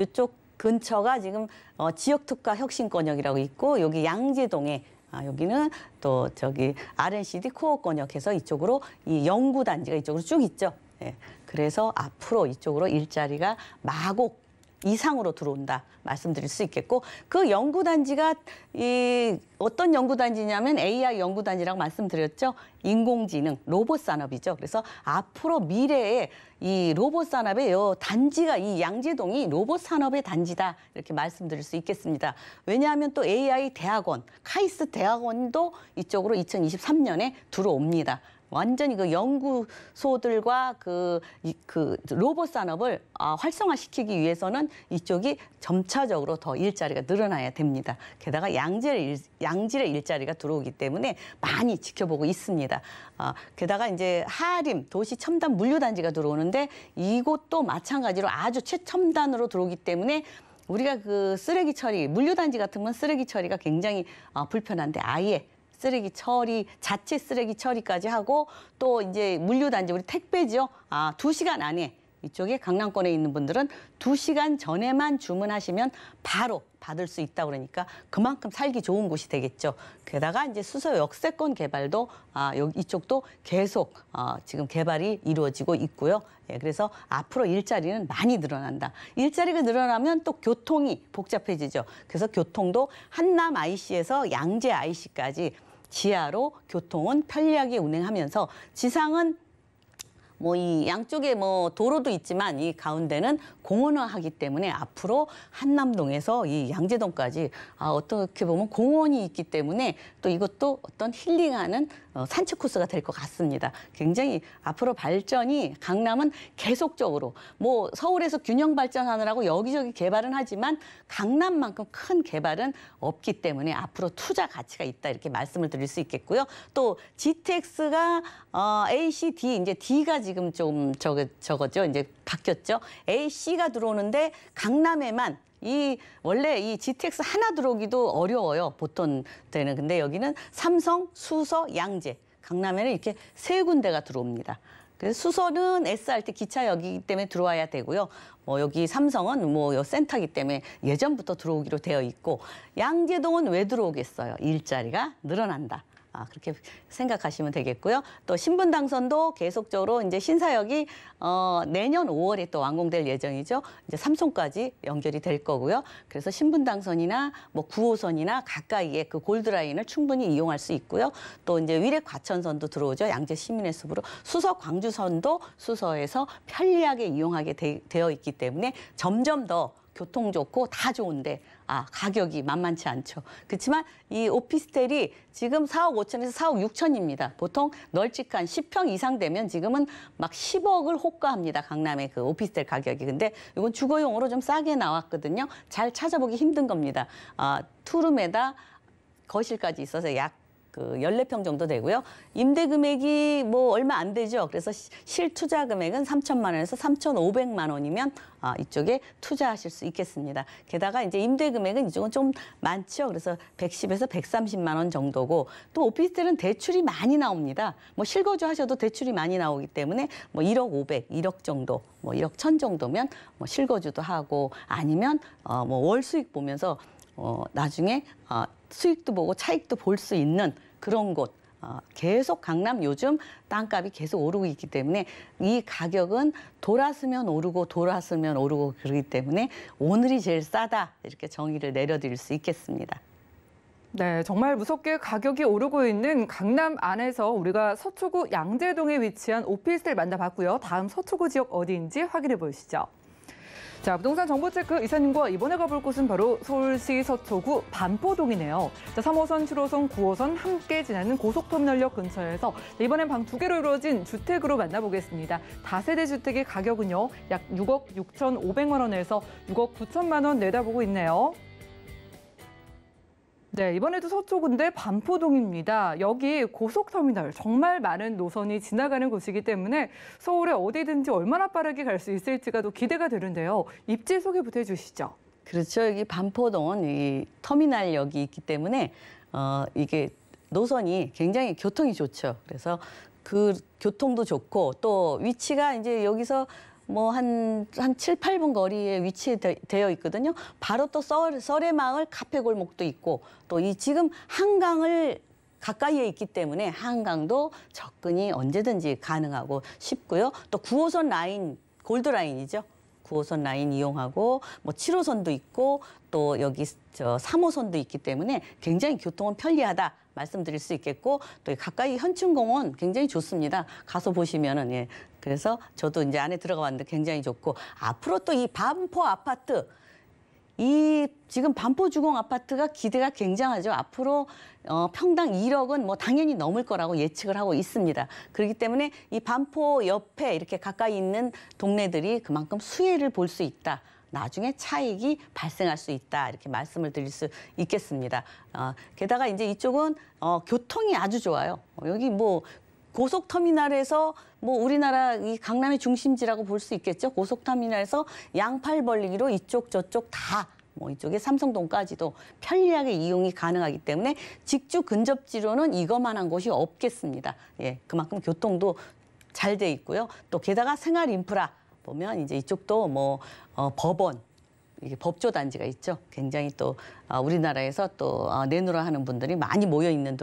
이쪽 근처가 지금 어, 지역특가 혁신권역이라고 있고 여기 양재동에 아, 여기는 또 저기 RNCD 코어권역에서 이쪽으로 이 연구단지가 이쪽으로 쭉 있죠. 예. 그래서 앞으로 이쪽으로 일자리가 마곡 이상으로 들어온다 말씀드릴 수 있겠고 그 연구단지가 이 어떤 연구단지냐면 AI 연구단지라고 말씀드렸죠 인공지능 로봇 산업이죠 그래서 앞으로 미래에 이 로봇 산업의 요 단지가 이 양재동이 로봇 산업의 단지다 이렇게 말씀드릴 수 있겠습니다 왜냐하면 또 AI 대학원 카이스 대학원도 이쪽으로 2023년에 들어옵니다 완전히 그 연구소들과 그, 그 로봇 산업을 아, 활성화시키기 위해서는 이쪽이 점차적으로 더 일자리가 늘어나야 됩니다. 게다가 양질의, 일, 양질의 일자리가 들어오기 때문에 많이 지켜보고 있습니다. 아, 게다가 이제 하림 도시 첨단 물류단지가 들어오는데 이곳도 마찬가지로 아주 최첨단으로 들어오기 때문에 우리가 그 쓰레기 처리, 물류단지 같은 건 쓰레기 처리가 굉장히 어, 불편한데 아예 쓰레기 처리, 자체 쓰레기 처리까지 하고 또 이제 물류 단지 우리 택배지요. 아, 두시간 안에 이쪽에 강남권에 있는 분들은 두시간 전에만 주문하시면 바로 받을 수 있다 그러니까 그만큼 살기 좋은 곳이 되겠죠. 게다가 이제 수서 역세권 개발도 아 여기 이쪽도 계속 아 지금 개발이 이루어지고 있고요. 예, 그래서 앞으로 일자리는 많이 늘어난다. 일자리가 늘어나면 또 교통이 복잡해지죠. 그래서 교통도 한남 IC에서 양재 IC까지 지하로 교통은 편리하게 운행하면서 지상은 뭐이 양쪽에 뭐 도로도 있지만 이 가운데는 공원화하기 때문에 앞으로 한남동에서 이 양재동까지 아, 어떻게 보면 공원이 있기 때문에 또 이것도 어떤 힐링하는 어, 산책 코스가 될 것 같습니다. 굉장히 앞으로 발전이 강남은 계속적으로 뭐 서울에서 균형 발전하느라고 여기저기 개발은 하지만 강남만큼 큰 개발은 없기 때문에 앞으로 투자 가치가 있다 이렇게 말씀을 드릴 수 있겠고요. 또 GTX가 어, ACD 이제 D가 지금 좀 저거, 저거죠. 이제 바뀌었죠. A, C가 들어오는데 강남에만 이 원래 이 GTX 하나 들어오기도 어려워요. 보통 되는 근데 여기는 삼성, 수서, 양재. 강남에는 이렇게 세 군데가 들어옵니다. 그래서 수서는 SRT 기차역이기 때문에 들어와야 되고요. 뭐 여기 삼성은 뭐센터기 때문에 예전부터 들어오기로 되어 있고 양재동은 왜 들어오겠어요? 일자리가 늘어난다. 아, 그렇게 생각하시면 되겠고요. 또 신분 당선도 계속적으로 이제 신사역이 어, 내년 5월에 또 완공될 예정이죠. 이제 삼송까지 연결이 될 거고요. 그래서 신분 당선이나 뭐 9호선이나 가까이에 그 골드라인을 충분히 이용할 수 있고요. 또 이제 위례 과천선도 들어오죠. 양재 시민의 숲으로 수서 광주선도 수서에서 편리하게 이용하게 되, 되어 있기 때문에 점점 더 교통 좋고 다 좋은데 아, 가격이 만만치 않죠. 그렇지만 이 오피스텔이 지금 4억 5천에서 4억 6천입니다. 보통 널찍한 10평 이상 되면 지금은 막 10억을 호가합니다. 강남의 그 오피스텔 가격이. 근데 이건 주거용으로 좀 싸게 나왔거든요. 잘 찾아보기 힘든 겁니다. 아, 투룸에다 거실까지 있어서 약그 열네 평 정도 되고요. 임대 금액이 뭐 얼마 안 되죠. 그래서 실투자 금액은 삼천만 원에서 삼천오백만 원이면 아, 이쪽에 투자하실 수 있겠습니다. 게다가 이제 임대 금액은 이쪽은 좀 많죠. 그래서 백십에서백삼십만원 정도고 또 오피스텔은 대출이 많이 나옵니다. 뭐 실거주 하셔도 대출이 많이 나오기 때문에 뭐일억오백일억 정도, 뭐일억천 정도면 뭐 실거주도 하고 아니면 어, 뭐 월 수익 보면서 어, 나중에 어, 수익도 보고 차익도 볼 수 있는 그런 곳 어, 계속 강남 요즘 땅값이 계속 오르고 있기 때문에 이 가격은 돌았으면 오르고 돌았으면 오르고 그러기 때문에 오늘이 제일 싸다 이렇게 정의를 내려드릴 수 있겠습니다. 네, 정말 무섭게 가격이 오르고 있는 강남 안에서 우리가 서초구 양재동에 위치한 오피스텔 만나봤고요. 다음 서초구 지역 어디인지 확인해 보시죠. 자, 부동산 정보 체크 이사님과 이번에 가볼 곳은 바로 서울시 서초구 반포동이네요. 자, 3호선, 7호선, 9호선 함께 지나는 고속터미널역 근처에서 자, 이번엔 방 두 개로 이루어진 주택으로 만나보겠습니다. 다세대 주택의 가격은요, 약 6억 6,500만 원에서 6억 9천만 원 내다보고 있네요. 네, 이번에도 서초군데 반포동입니다. 여기 고속터미널 정말 많은 노선이 지나가는 곳이기 때문에 서울에 어디든지 얼마나 빠르게 갈 수 있을지가 또 기대가 되는데요. 입지 소개부터 해주시죠. 그렇죠. 여기 반포동은 이 터미널역이 있기 때문에 어, 이게 노선이 굉장히 교통이 좋죠. 그래서 그 교통도 좋고 또 위치가 이제 여기서 뭐한한 한 7, 8분 거리에 위치되어 있거든요. 바로 또 썰, 썰의 마을 카페 골목도 있고 또 이 지금 한강을 가까이에 있기 때문에 한강도 접근이 언제든지 가능하고 쉽고요. 또 9호선 라인 골드 라인이죠. 9호선 라인 이용하고 뭐 7호선도 있고 또 여기 저 3호선도 있기 때문에 굉장히 교통은 편리하다. 말씀드릴 수 있겠고 또 가까이 현충공원 굉장히 좋습니다. 가서 보시면은 예. 그래서 저도 이제 안에 들어가 봤는데 굉장히 좋고 앞으로 또 이 반포 아파트 이 지금 반포주공 아파트가 기대가 굉장하죠. 앞으로 어, 평당 1억은 뭐 당연히 넘을 거라고 예측을 하고 있습니다. 그렇기 때문에 이 반포 옆에 이렇게 가까이 있는 동네들이 그만큼 수혜를 볼 수 있다. 나중에 차익이 발생할 수 있다 이렇게 말씀을 드릴 수 있겠습니다. 어, 게다가 이제 이쪽은 어, 교통이 아주 좋아요. 어, 여기 뭐 고속터미널에서 뭐 우리나라 이 강남의 중심지라고 볼 수 있겠죠. 고속터미널에서 양팔 벌리기로 이쪽 저쪽 다. 뭐 이쪽에 삼성동까지도 편리하게 이용이 가능하기 때문에 직주 근접지로는 이거만한 곳이 없겠습니다. 예, 그만큼 교통도 잘 돼 있고요. 또 게다가 생활 인프라 보면 이제 이쪽도 뭐 어, 법원 이게 법조 단지가 있죠. 굉장히 또 아, 우리나라에서 또내누라 아, 하는 분들이 많이 모여 있는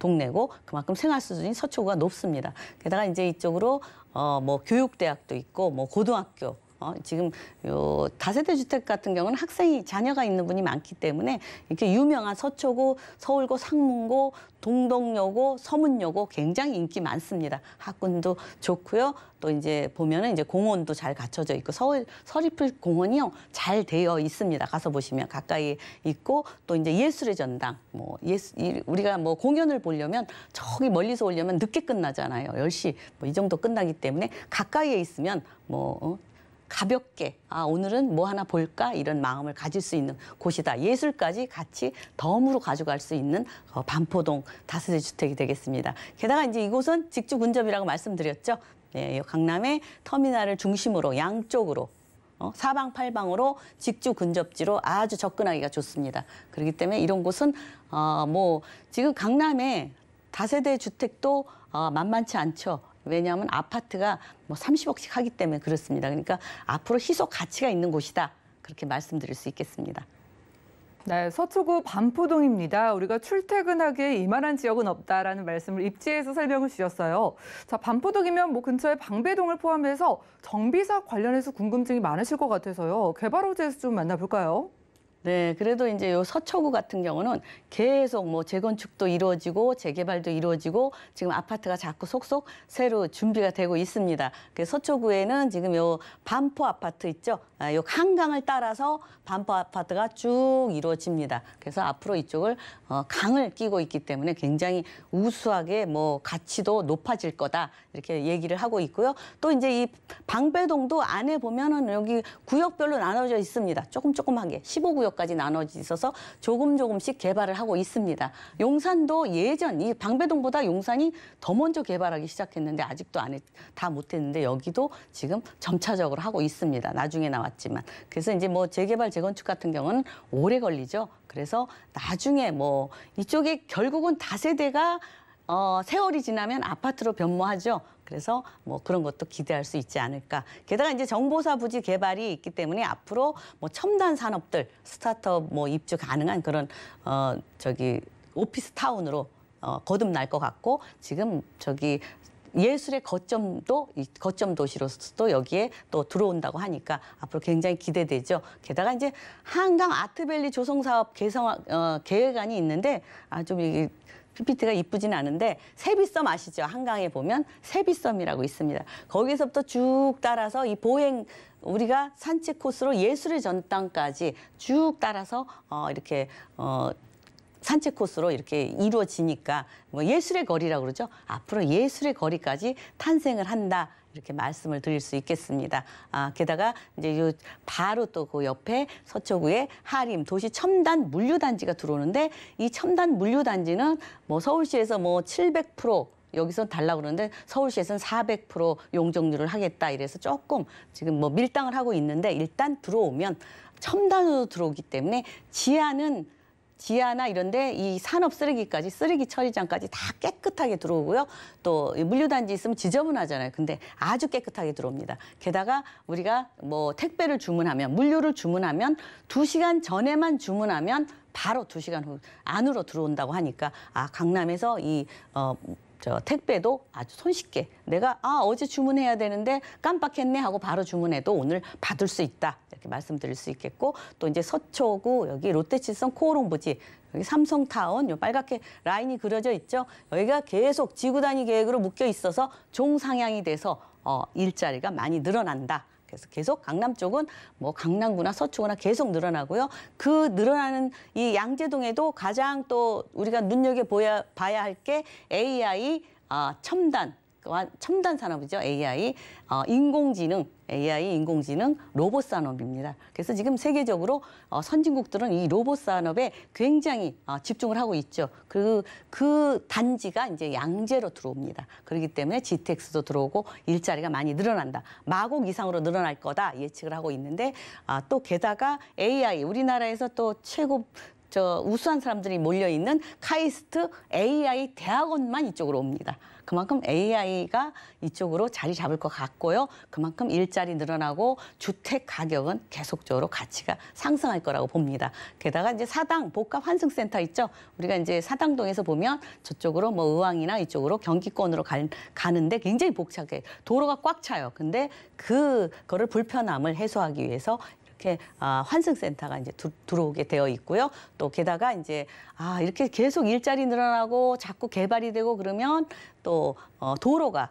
동네고 그만큼 생활 수준이 서초구가 높습니다. 게다가 이제 이쪽으로 어 뭐 교육대학도 있고 뭐 고등학교 어, 지금 요 다세대 주택 같은 경우는 학생이 자녀가 있는 분이 많기 때문에 이렇게 유명한 서초구 서울고, 상문고, 동덕여고, 서문여고 굉장히 인기 많습니다. 학군도 좋고요. 또 이제 보면은 이제 공원도 잘 갖춰져 있고 서울 서리풀 공원이요 잘 되어 있습니다. 가서 보시면 가까이 있고 또 이제 예술의 전당 뭐 예수, 우리가 뭐 공연을 보려면 저기 멀리서 오려면 늦게 끝나잖아요. 10시 뭐 이 정도 끝나기 때문에 가까이에 있으면 뭐 어, 가볍게 아 오늘은 뭐 하나 볼까 이런 마음을 가질 수 있는 곳이다. 예술까지 같이 덤으로 가져갈 수 있는 어, 반포동 다세대 주택이 되겠습니다. 게다가 이제 이곳은 직주 근접이라고 말씀드렸죠. 네, 강남의 터미널을 중심으로 양쪽으로 어, 사방팔방으로 직주 근접지로 아주 접근하기가 좋습니다. 그렇기 때문에 이런 곳은 어, 뭐 지금 강남에 다세대 주택도 어, 만만치 않죠. 왜냐하면 아파트가 뭐 30억씩 하기 때문에 그렇습니다. 그러니까 앞으로 희소 가치가 있는 곳이다. 그렇게 말씀드릴 수 있겠습니다. 네, 서초구 반포동입니다. 우리가 출퇴근하기에 이만한 지역은 없다라는 말씀을 입지에서 설명을 주셨어요. 자, 반포동이면 뭐 근처에 방배동을 포함해서 정비사 관련해서 궁금증이 많으실 것 같아서요. 개발 호재에서 좀 만나볼까요? 네, 그래도 이제 요 서초구 같은 경우는 계속 뭐 재건축도 이루어지고 재개발도 이루어지고 지금 아파트가 자꾸 속속 새로 준비가 되고 있습니다. 그 서초구에는 지금 요 반포 아파트 있죠? 아, 요 한강을 따라서 반포 아파트가 쭉 이루어집니다. 그래서 앞으로 이쪽을 어, 강을 끼고 있기 때문에 굉장히 우수하게 뭐 가치도 높아질 거다 이렇게 얘기를 하고 있고요. 또 이제 이 방배동도 안에 보면은 여기 구역별로 나눠져 있습니다. 조금 조금하게 15구역 지역까지 나눠져 있어서 조금 조금씩 개발을 하고 있습니다. 용산도 예전 이 방배동보다 용산이 더 먼저 개발하기 시작했는데 아직도 안다 못했는데 여기도 지금 점차적으로 하고 있습니다. 나중에 나왔지만 그래서 이제 뭐 재개발 재건축 같은 경우는 오래 걸리죠. 그래서 나중에 뭐 이쪽에 결국은 다세대가 어, 세월이 지나면 아파트로 변모하죠. 그래서 뭐 그런 것도 기대할 수 있지 않을까. 게다가 이제 정보사 부지 개발이 있기 때문에 앞으로 뭐 첨단 산업들 스타트업 뭐 입주 가능한 그런 어 저기 오피스 타운으로 어 거듭날 것 같고 지금 저기 예술의 거점도 거점 도시로서도 여기에 또 들어온다고 하니까 앞으로 굉장히 기대되죠. 게다가 이제 한강 아트밸리 조성 사업 개성 어, 계획안이 있는데 아 좀 이게 PPT가 이쁘진 않은데 세비섬 아시죠? 한강에 보면 세비섬이라고 있습니다. 거기서부터 쭉 따라서 이 보행 우리가 산책 코스로 예술의 전당까지 쭉 따라서 어 이렇게 어 산책 코스로 이렇게 이루어지니까 뭐 예술의 거리라고 그러죠. 앞으로 예술의 거리까지 탄생을 한다. 이렇게 말씀을 드릴 수 있겠습니다. 아, 게다가 이제 요 바로 또 그 옆에 서초구에 하림 도시 첨단 물류 단지가 들어오는데 이 첨단 물류 단지는 뭐 서울시에서 뭐 700% 여기서 달라 그러는데 서울시에서는 400% 용적률을 하겠다 이래서 조금 지금 뭐 밀당을 하고 있는데 일단 들어오면 첨단으로 들어오기 때문에 지하는 지하나 이런데 이 산업 쓰레기까지 쓰레기 처리장까지 다 깨끗하게 들어오고요. 또 물류단지 있으면 지저분하잖아요. 근데 아주 깨끗하게 들어옵니다. 게다가 우리가 뭐 택배를 주문하면 물류를 주문하면 두시간 전에만 주문하면 바로 두시간후 안으로 들어온다고 하니까 아 강남에서 이어 저 택배도 아주 손쉽게 내가 아 어제 주문해야 되는데 깜빡했네 하고 바로 주문해도 오늘 받을 수 있다 이렇게 말씀드릴 수 있겠고 또 이제 서초구 여기 롯데칠성 코오롱부지 여기 삼성타운 요 빨갛게 라인이 그려져 있죠 여기가 계속 지구단위 계획으로 묶여 있어서 종상향이 돼서 어, 일자리가 많이 늘어난다 그래서 계속 강남 쪽은 뭐 강남구나 서초구나 계속 늘어나고요. 그 늘어나는 이 양재동에도 가장 또 우리가 눈여겨보야 봐야 할 게 AI 아, 첨단 와 첨단 산업이죠. AI, 어, 인공지능, AI, 인공지능, 로봇 산업입니다. 그래서 지금 세계적으로 어, 선진국들은 이 로봇 산업에 굉장히 어, 집중을 하고 있죠. 그, 그 단지가 이제 양재로 들어옵니다. 그렇기 때문에 GTX도 들어오고 일자리가 많이 늘어난다. 마곡 이상으로 늘어날 거다 예측을 하고 있는데 아, 또 게다가 AI, 우리나라에서 또 최고 저 우수한 사람들이 몰려 있는 카이스트 AI 대학원만 이쪽으로 옵니다. 그만큼 AI가 이쪽으로 자리 잡을 것 같고요. 그만큼 일자리 늘어나고 주택 가격은 계속적으로 가치가 상승할 거라고 봅니다. 게다가 이제 사당 복합 환승센터 있죠. 우리가 이제 사당동에서 보면 저쪽으로 뭐 의왕이나 이쪽으로 경기권으로 갈, 가는데 굉장히 복잡해. 도로가 꽉 차요. 근데 그, 그거를 불편함을 해소하기 위해서 이렇게 아, 환승센터가 이제 두, 들어오게 되어 있고요. 또 게다가 이제 아 이렇게 계속 일자리 늘어나고 자꾸 개발이 되고 그러면 또 어, 도로가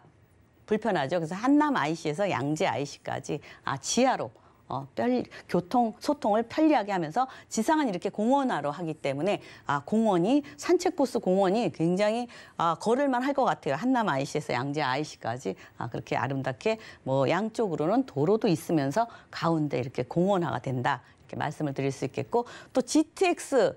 불편하죠. 그래서 한남 IC에서 양재 IC까지 아, 지하로 어, 빨리, 교통 소통을 편리하게 하면서 지상은 이렇게 공원화로 하기 때문에 아 공원이 산책 코스 공원이 굉장히 아, 걸을만 할 것 같아요. 한남 IC에서 양재 IC까지 아, 그렇게 아름답게 뭐 양쪽으로는 도로도 있으면서 가운데 이렇게 공원화가 된다 이렇게 말씀을 드릴 수 있겠고 또 GTX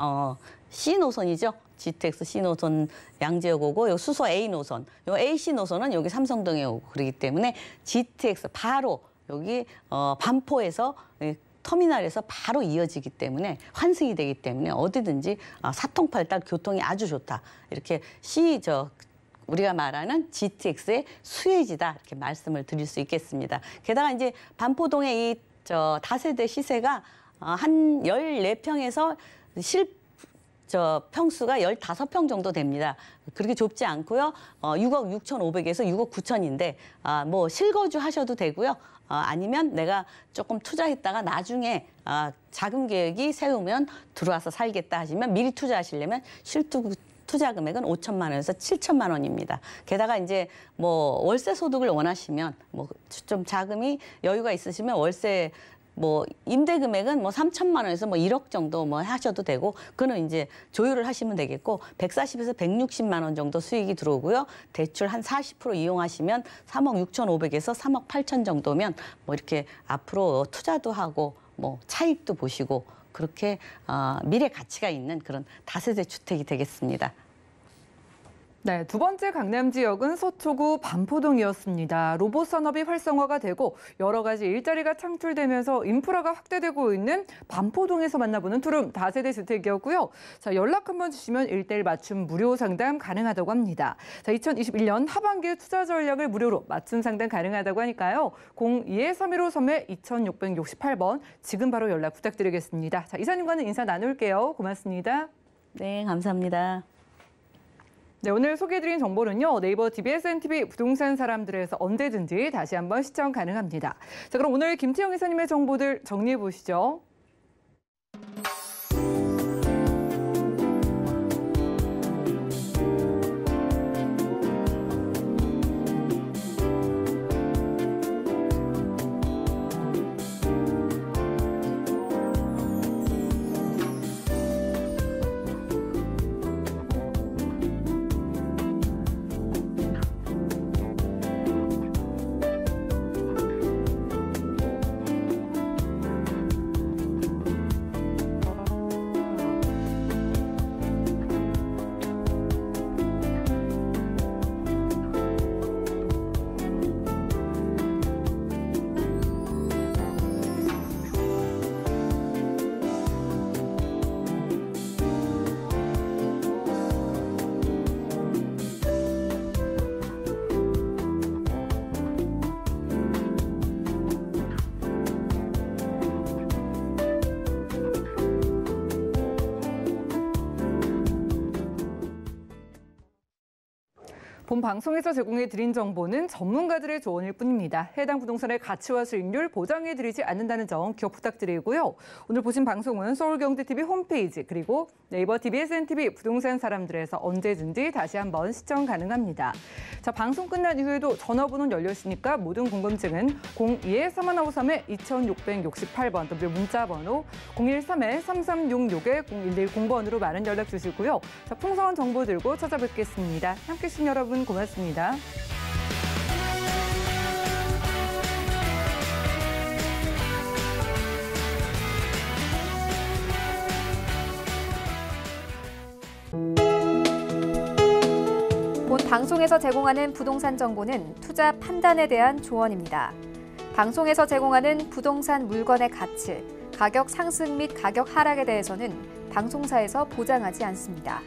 어, C 노선이죠. GTX C 노선 양재역 오고 요 수소 A 노선, 요 AC 노선은 여기 삼성동에 오고 그러기 때문에 GTX 바로 여기 어, 반포에서 예, 터미널에서 바로 이어지기 때문에 환승이 되기 때문에 어디든지 어, 아, 사통팔달 교통이 아주 좋다. 이렇게 시저 우리가 말하는 GTX의 수혜지다 이렇게 말씀을 드릴 수 있겠습니다. 게다가 이제 반포동의 이저 다세대 시세가 어, 한 열네 평에서 실 저 평수가 열다섯 평 정도 됩니다. 그렇게 좁지 않고요. 어, 6억 육천오백에서 6억 구천인데 아, 뭐 실거주 하셔도 되고요. 어, 아니면 내가 조금 투자했다가 나중에 어, 자금 계획이 세우면 들어와서 살겠다 하시면 미리 투자하시려면 실투 투자 금액은 5천만 원에서 7천만 원입니다. 게다가 이제 뭐 월세 소득을 원하시면 뭐 좀 자금이 여유가 있으시면 월세 뭐 임대 금액은 뭐 3천만 원에서 뭐 1억 정도 뭐 하셔도 되고 그는 이제 조율을 하시면 되겠고 140에서 160만 원 정도 수익이 들어오고요. 대출 한 40% 이용하시면 3억 6,500에서 3억 8천 정도면 뭐 이렇게 앞으로 투자도 하고 뭐 차익도 보시고 그렇게 어, 미래 가치가 있는 그런 다세대 주택이 되겠습니다. 네, 두 번째 강남 지역은 서초구 반포동이었습니다. 로봇 산업이 활성화가 되고 여러 가지 일자리가 창출되면서 인프라가 확대되고 있는 반포동에서 만나보는 투룸 다세대 주택이었고요. 자, 연락 한번 주시면 일대일 맞춤 무료 상담 가능하다고 합니다. 자, 2021년 하반기 투자 전략을 무료로 맞춤 상담 가능하다고 하니까요. 02-3153에 2668번 지금 바로 연락 부탁드리겠습니다. 자, 이사님과는 인사 나눌게요. 고맙습니다. 네, 감사합니다. 네, 오늘 소개해드린 정보는요. 네이버 DBSN TV 부동산 사람들에서 언제든지 다시 한번 시청 가능합니다. 자, 그럼 오늘 김태영 이사님의 정보들 정리해 보시죠. 본 방송에서 제공해 드린 정보는 전문가들의 조언일 뿐입니다. 해당 부동산의 가치와 수익률 보장해 드리지 않는다는 점 기억 부탁드리고요. 오늘 보신 방송은 서울경제TV 홈페이지 그리고 네이버 t v s n TV 부동산 사람들에서 언제든지 다시 한번 시청 가능합니다. 자, 방송 끝난 이후에도 전화번호는 열렸으니까 모든 궁금증은 02-3153-2668번 W 문자 번호 013-3366-0110번으로 많은 연락 주시고요. 자, 풍성한 정보 들고 찾아뵙겠습니다. 함께 해주신 여러분 고맙습니다. 에서 제공하는 부동산 정보는 투자 판단에 대한 조언입니다. 방송에서 제공하는 부동산 물건의 가치, 가격 상승 및 가격 하락에 대해서는 방송사에서 보장하지 않습니다.